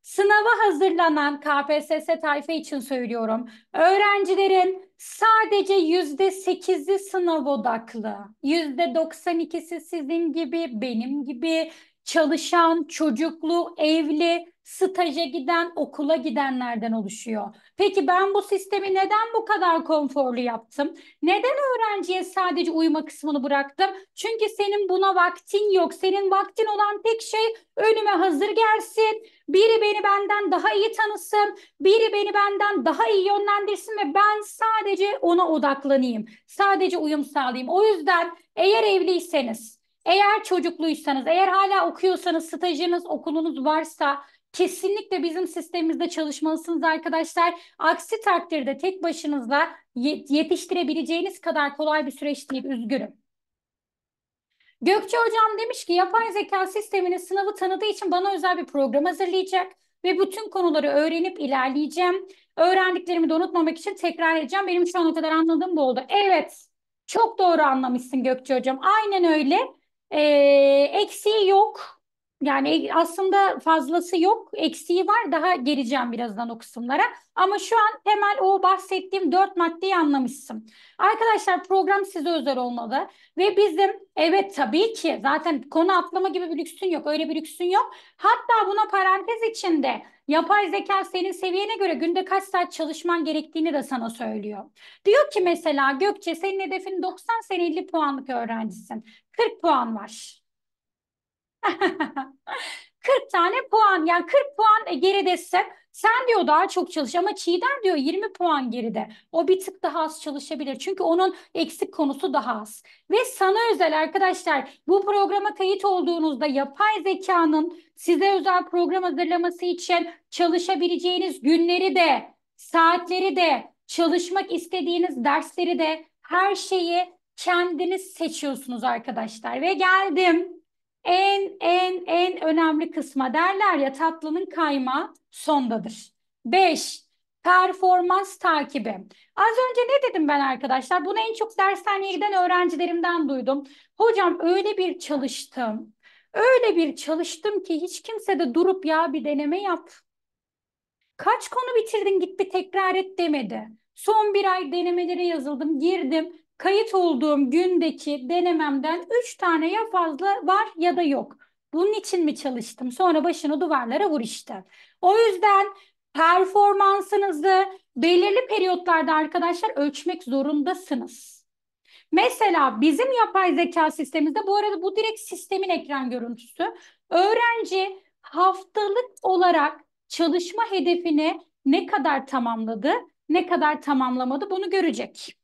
Sınava hazırlanan KPSS tayfa için söylüyorum. Öğrencilerin sadece yüzde sekizi sınav odaklı. Yüzde doksan ikisi sizin gibi, benim gibi, çalışan, çocuklu, evli, staja giden, okula gidenlerden oluşuyor. Peki ben bu sistemi neden bu kadar konforlu yaptım? Neden öğrenciye sadece uyuma kısmını bıraktım? Çünkü senin buna vaktin yok. Senin vaktin olan tek şey önüme hazır gelsin. Biri beni benden daha iyi tanısın. Biri beni benden daha iyi yönlendirsin ve ben sadece ona odaklanayım. Sadece uyum sağlayayım. O yüzden eğer evliyseniz eğer çocukluysanız, eğer hala okuyorsanız, stajınız, okulunuz varsa kesinlikle bizim sistemimizde çalışmalısınız arkadaşlar. Aksi takdirde tek başınızla yetiştirebileceğiniz kadar kolay bir süreç değil, üzgünüm. Gökçe hocam demiş ki yapay zeka sisteminin sınavı tanıdığı için bana özel bir program hazırlayacak ve bütün konuları öğrenip ilerleyeceğim. Öğrendiklerimi de unutmamak için tekrar edeceğim. Benim şu ana kadar anladığım bu oldu. Evet, çok doğru anlamışsın Gökçe hocam. Aynen öyle. E, eksiği yok. Yani aslında fazlası yok, eksiği var. Daha geleceğim birazdan o kısımlara. Ama şu an temel o bahsettiğim dört maddeyi anlamışsın. Arkadaşlar program size özel olmalı. Ve bizim evet tabii ki zaten konu atlama gibi bir lüksün yok. Öyle bir lüksün yok. Hatta buna parantez içinde yapay zeka senin seviyene göre günde kaç saat çalışman gerektiğini de sana söylüyor. Diyor ki mesela Gökçe senin hedefin 90 sen 50 puanlık öğrencisin. 40 puan var. 40 tane puan yani 40 puan e, geridesin. Sen diyor daha çok çalış ama Çiğdem diyor 20 puan geride. O bir tık daha az çalışabilir. Çünkü onun eksik konusu daha az. Ve sana özel arkadaşlar bu programa kayıt olduğunuzda yapay zekanın size özel program hazırlaması için çalışabileceğiniz günleri de, saatleri de, çalışmak istediğiniz dersleri de her şeyi kendiniz seçiyorsunuz arkadaşlar. Ve geldim en en en önemli kısma derler ya tatlının kayma sondadır. 5. Performans takibi. Az önce ne dedim ben arkadaşlar? Bunu en çok dershaneye giden öğrencilerimden duydum. Hocam öyle bir çalıştım. Öyle bir çalıştım ki hiç kimse de durup ya bir deneme yap. Kaç konu bitirdin git bir tekrar et demedi. Son bir ay denemelere yazıldım, girdim kayıt olduğum gündeki denememden 3 tane ya fazla var ya da yok. Bunun için mi çalıştım? Sonra başını duvarlara vur işte. O yüzden performansınızı belirli periyotlarda arkadaşlar ölçmek zorundasınız. Mesela bizim yapay zeka sistemimizde bu arada bu direkt sistemin ekran görüntüsü. Öğrenci haftalık olarak çalışma hedefini ne kadar tamamladı, ne kadar tamamlamadı bunu görecek.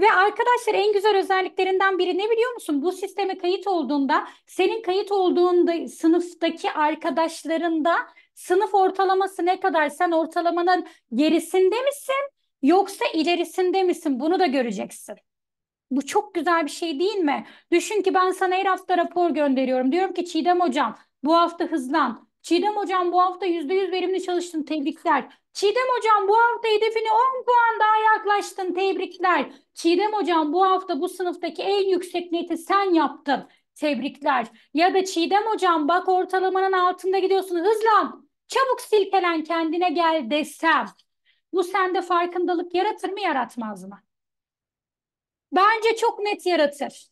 Ve arkadaşlar en güzel özelliklerinden biri ne biliyor musun? Bu sisteme kayıt olduğunda senin kayıt olduğunda sınıftaki arkadaşlarında sınıf ortalaması ne kadar sen ortalamanın gerisinde misin yoksa ilerisinde misin bunu da göreceksin. Bu çok güzel bir şey değil mi? Düşün ki ben sana her hafta rapor gönderiyorum. Diyorum ki Çiğdem hocam bu hafta hızlan. Çiğdem hocam bu hafta %100 verimli çalıştın tebrikler. Çiğdem Hocam bu hafta hedefine 10 puan daha yaklaştın. Tebrikler. Çiğdem Hocam bu hafta bu sınıftaki en yüksek neti sen yaptın. Tebrikler. Ya da Çiğdem Hocam bak ortalamanın altında gidiyorsun. Hızlan. Çabuk silkelen kendine gel desem. Bu sende farkındalık yaratır mı yaratmaz mı? Bence çok net yaratır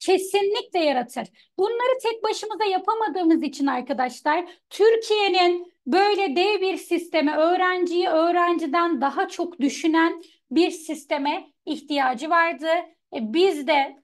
kesinlikle yaratır. Bunları tek başımıza yapamadığımız için arkadaşlar Türkiye'nin böyle dev bir sisteme öğrenciyi öğrenciden daha çok düşünen bir sisteme ihtiyacı vardı. E, biz de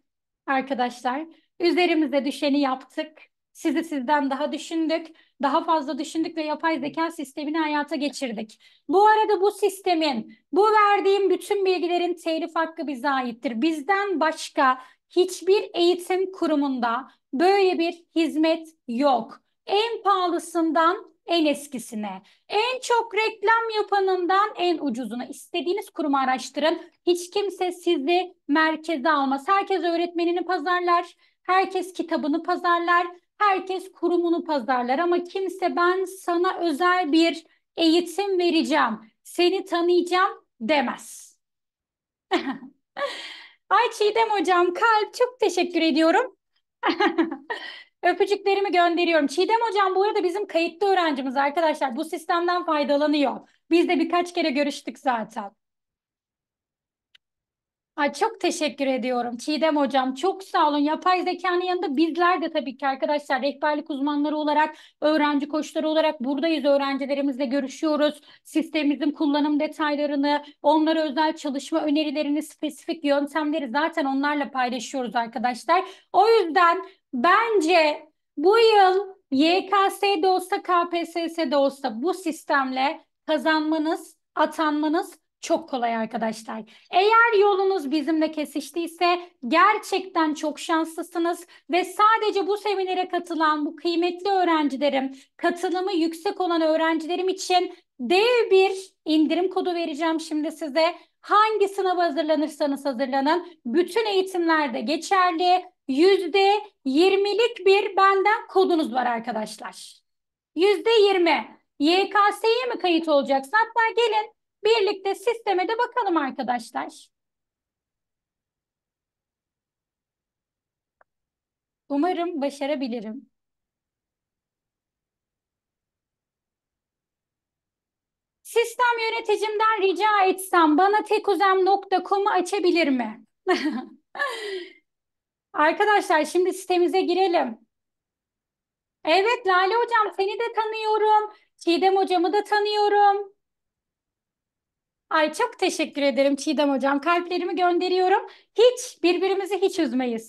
arkadaşlar üzerimize düşeni yaptık. Sizi sizden daha düşündük, daha fazla düşündük ve yapay zeka sistemini hayata geçirdik. Bu arada bu sistemin, bu verdiğim bütün bilgilerin telif hakkı bize aittir. Bizden başka hiçbir eğitim kurumunda böyle bir hizmet yok. En pahalısından en eskisine, en çok reklam yapanından en ucuzuna istediğiniz kurumu araştırın. Hiç kimse sizi merkeze almaz. Herkes öğretmenini pazarlar, herkes kitabını pazarlar, herkes kurumunu pazarlar ama kimse ben sana özel bir eğitim vereceğim, seni tanıyacağım demez. Ay Çiğdem hocam kalp çok teşekkür ediyorum. Öpücüklerimi gönderiyorum. Çiğdem hocam bu arada bizim kayıtlı öğrencimiz arkadaşlar. Bu sistemden faydalanıyor. Biz de birkaç kere görüştük zaten. Ay çok teşekkür ediyorum Çiğdem Hocam. Çok sağ olun. Yapay zekanın yanında bizler de tabii ki arkadaşlar rehberlik uzmanları olarak, öğrenci koçları olarak buradayız. Öğrencilerimizle görüşüyoruz. Sistemimizin kullanım detaylarını, onlara özel çalışma önerilerini, spesifik yöntemleri zaten onlarla paylaşıyoruz arkadaşlar. O yüzden bence bu yıl YKS'de olsa KPSS'de olsa bu sistemle kazanmanız, atanmanız çok kolay arkadaşlar. Eğer yolunuz bizimle kesiştiyse gerçekten çok şanslısınız ve sadece bu seminere katılan bu kıymetli öğrencilerim, katılımı yüksek olan öğrencilerim için dev bir indirim kodu vereceğim şimdi size. Hangi sınava hazırlanırsanız hazırlanın. Bütün eğitimlerde geçerli. Yüzde yirmilik bir benden kodunuz var arkadaşlar. Yüzde yirmi. YKS'ye mi kayıt olacaksın? Hatta gelin Birlikte sisteme de bakalım arkadaşlar. Umarım başarabilirim. Sistem yöneticimden rica etsem bana tekuzem.com'u açabilir mi? Arkadaşlar şimdi sitemize girelim. Evet Lale Hocam seni de tanıyorum. Çiğdem Hocamı da tanıyorum. Ay çok teşekkür ederim Çiğdem Hocam. Kalplerimi gönderiyorum. Hiç birbirimizi hiç üzmeyiz.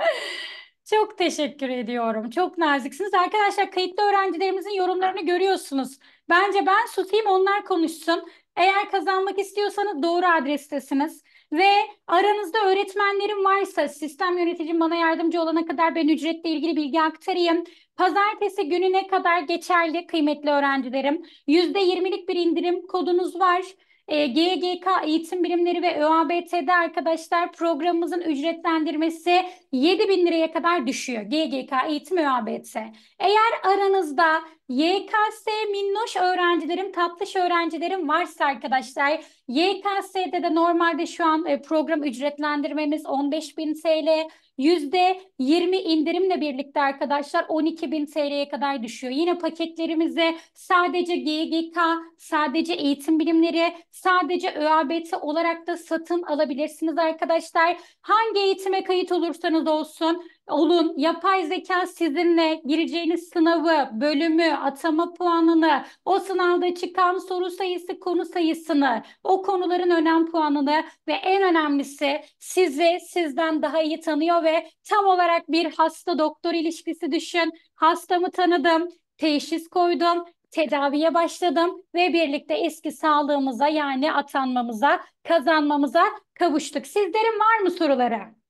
çok teşekkür ediyorum. Çok naziksiniz. Arkadaşlar kayıtlı öğrencilerimizin yorumlarını görüyorsunuz. Bence ben susayım onlar konuşsun. Eğer kazanmak istiyorsanız doğru adrestesiniz. Ve aranızda öğretmenlerim varsa sistem yöneticim bana yardımcı olana kadar ben ücretle ilgili bilgi aktarayım. Pazartesi gününe kadar geçerli kıymetli öğrencilerim. %20'lik bir indirim kodunuz var. E, ee, GGK eğitim birimleri ve ÖABT'de arkadaşlar programımızın ücretlendirmesi 7 bin liraya kadar düşüyor GGK eğitim ÖABT. Eğer aranızda YKS minnoş öğrencilerim, tatlış öğrencilerim varsa arkadaşlar YKS'de de normalde şu an e, program ücretlendirmemiz 15 bin TL, %20 indirimle birlikte arkadaşlar 12 bin TL'ye kadar düşüyor. Yine paketlerimize sadece GGK, sadece eğitim bilimleri, sadece ÖABT olarak da satın alabilirsiniz arkadaşlar. Hangi eğitime kayıt olursanız yanınızda olsun. Olun yapay zeka sizinle gireceğiniz sınavı, bölümü, atama puanını, o sınavda çıkan soru sayısı, konu sayısını, o konuların önem puanını ve en önemlisi sizi sizden daha iyi tanıyor ve tam olarak bir hasta doktor ilişkisi düşün. Hastamı tanıdım, teşhis koydum, tedaviye başladım ve birlikte eski sağlığımıza yani atanmamıza, kazanmamıza kavuştuk. Sizlerin var mı soruları?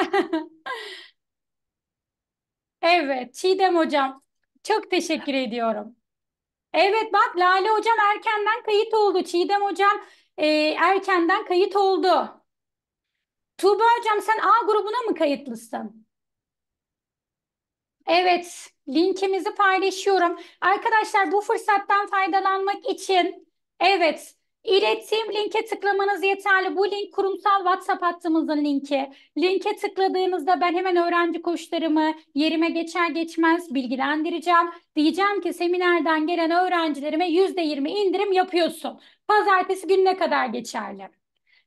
Evet, Çiğdem hocam çok teşekkür ediyorum. Evet bak Lale hocam erkenden kayıt oldu. Çiğdem hocam e, erkenden kayıt oldu. Tuğba hocam sen A grubuna mı kayıtlısın? Evet, linkimizi paylaşıyorum. Arkadaşlar bu fırsattan faydalanmak için evet İletim linke tıklamanız yeterli. Bu link kurumsal WhatsApp hattımızın linki. Linke tıkladığınızda ben hemen öğrenci koçlarımı yerime geçer geçmez bilgilendireceğim. Diyeceğim ki seminerden gelen öğrencilerime yüzde yirmi indirim yapıyorsun. Pazartesi gününe kadar geçerli.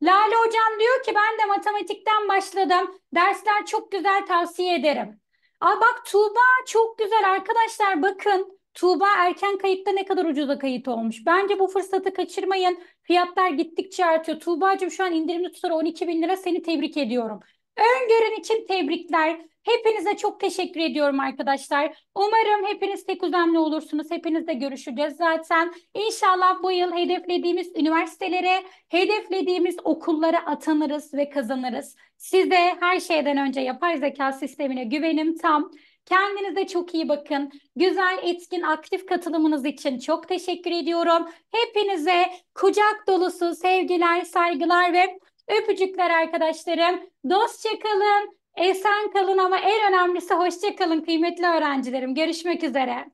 Lale hocam diyor ki ben de matematikten başladım. Dersler çok güzel tavsiye ederim. Aa bak Tuğba çok güzel arkadaşlar bakın. Tuğba erken kayıtta ne kadar ucuza kayıt olmuş. Bence bu fırsatı kaçırmayın. Fiyatlar gittikçe artıyor. Tuğba'cığım şu an indirimli tutarı 12 bin lira. Seni tebrik ediyorum. Öngörün için tebrikler. Hepinize çok teşekkür ediyorum arkadaşlar. Umarım hepiniz tek uzamlı olursunuz. Hepinizle görüşeceğiz zaten. İnşallah bu yıl hedeflediğimiz üniversitelere, hedeflediğimiz okullara atanırız ve kazanırız. Size her şeyden önce yapay zeka sistemine güvenim tam. Kendinize çok iyi bakın. Güzel, etkin, aktif katılımınız için çok teşekkür ediyorum. Hepinize kucak dolusu sevgiler, saygılar ve öpücükler arkadaşlarım. Dostça kalın, esen kalın ama en önemlisi hoşça kalın kıymetli öğrencilerim. Görüşmek üzere.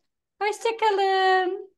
Hoşça kalın.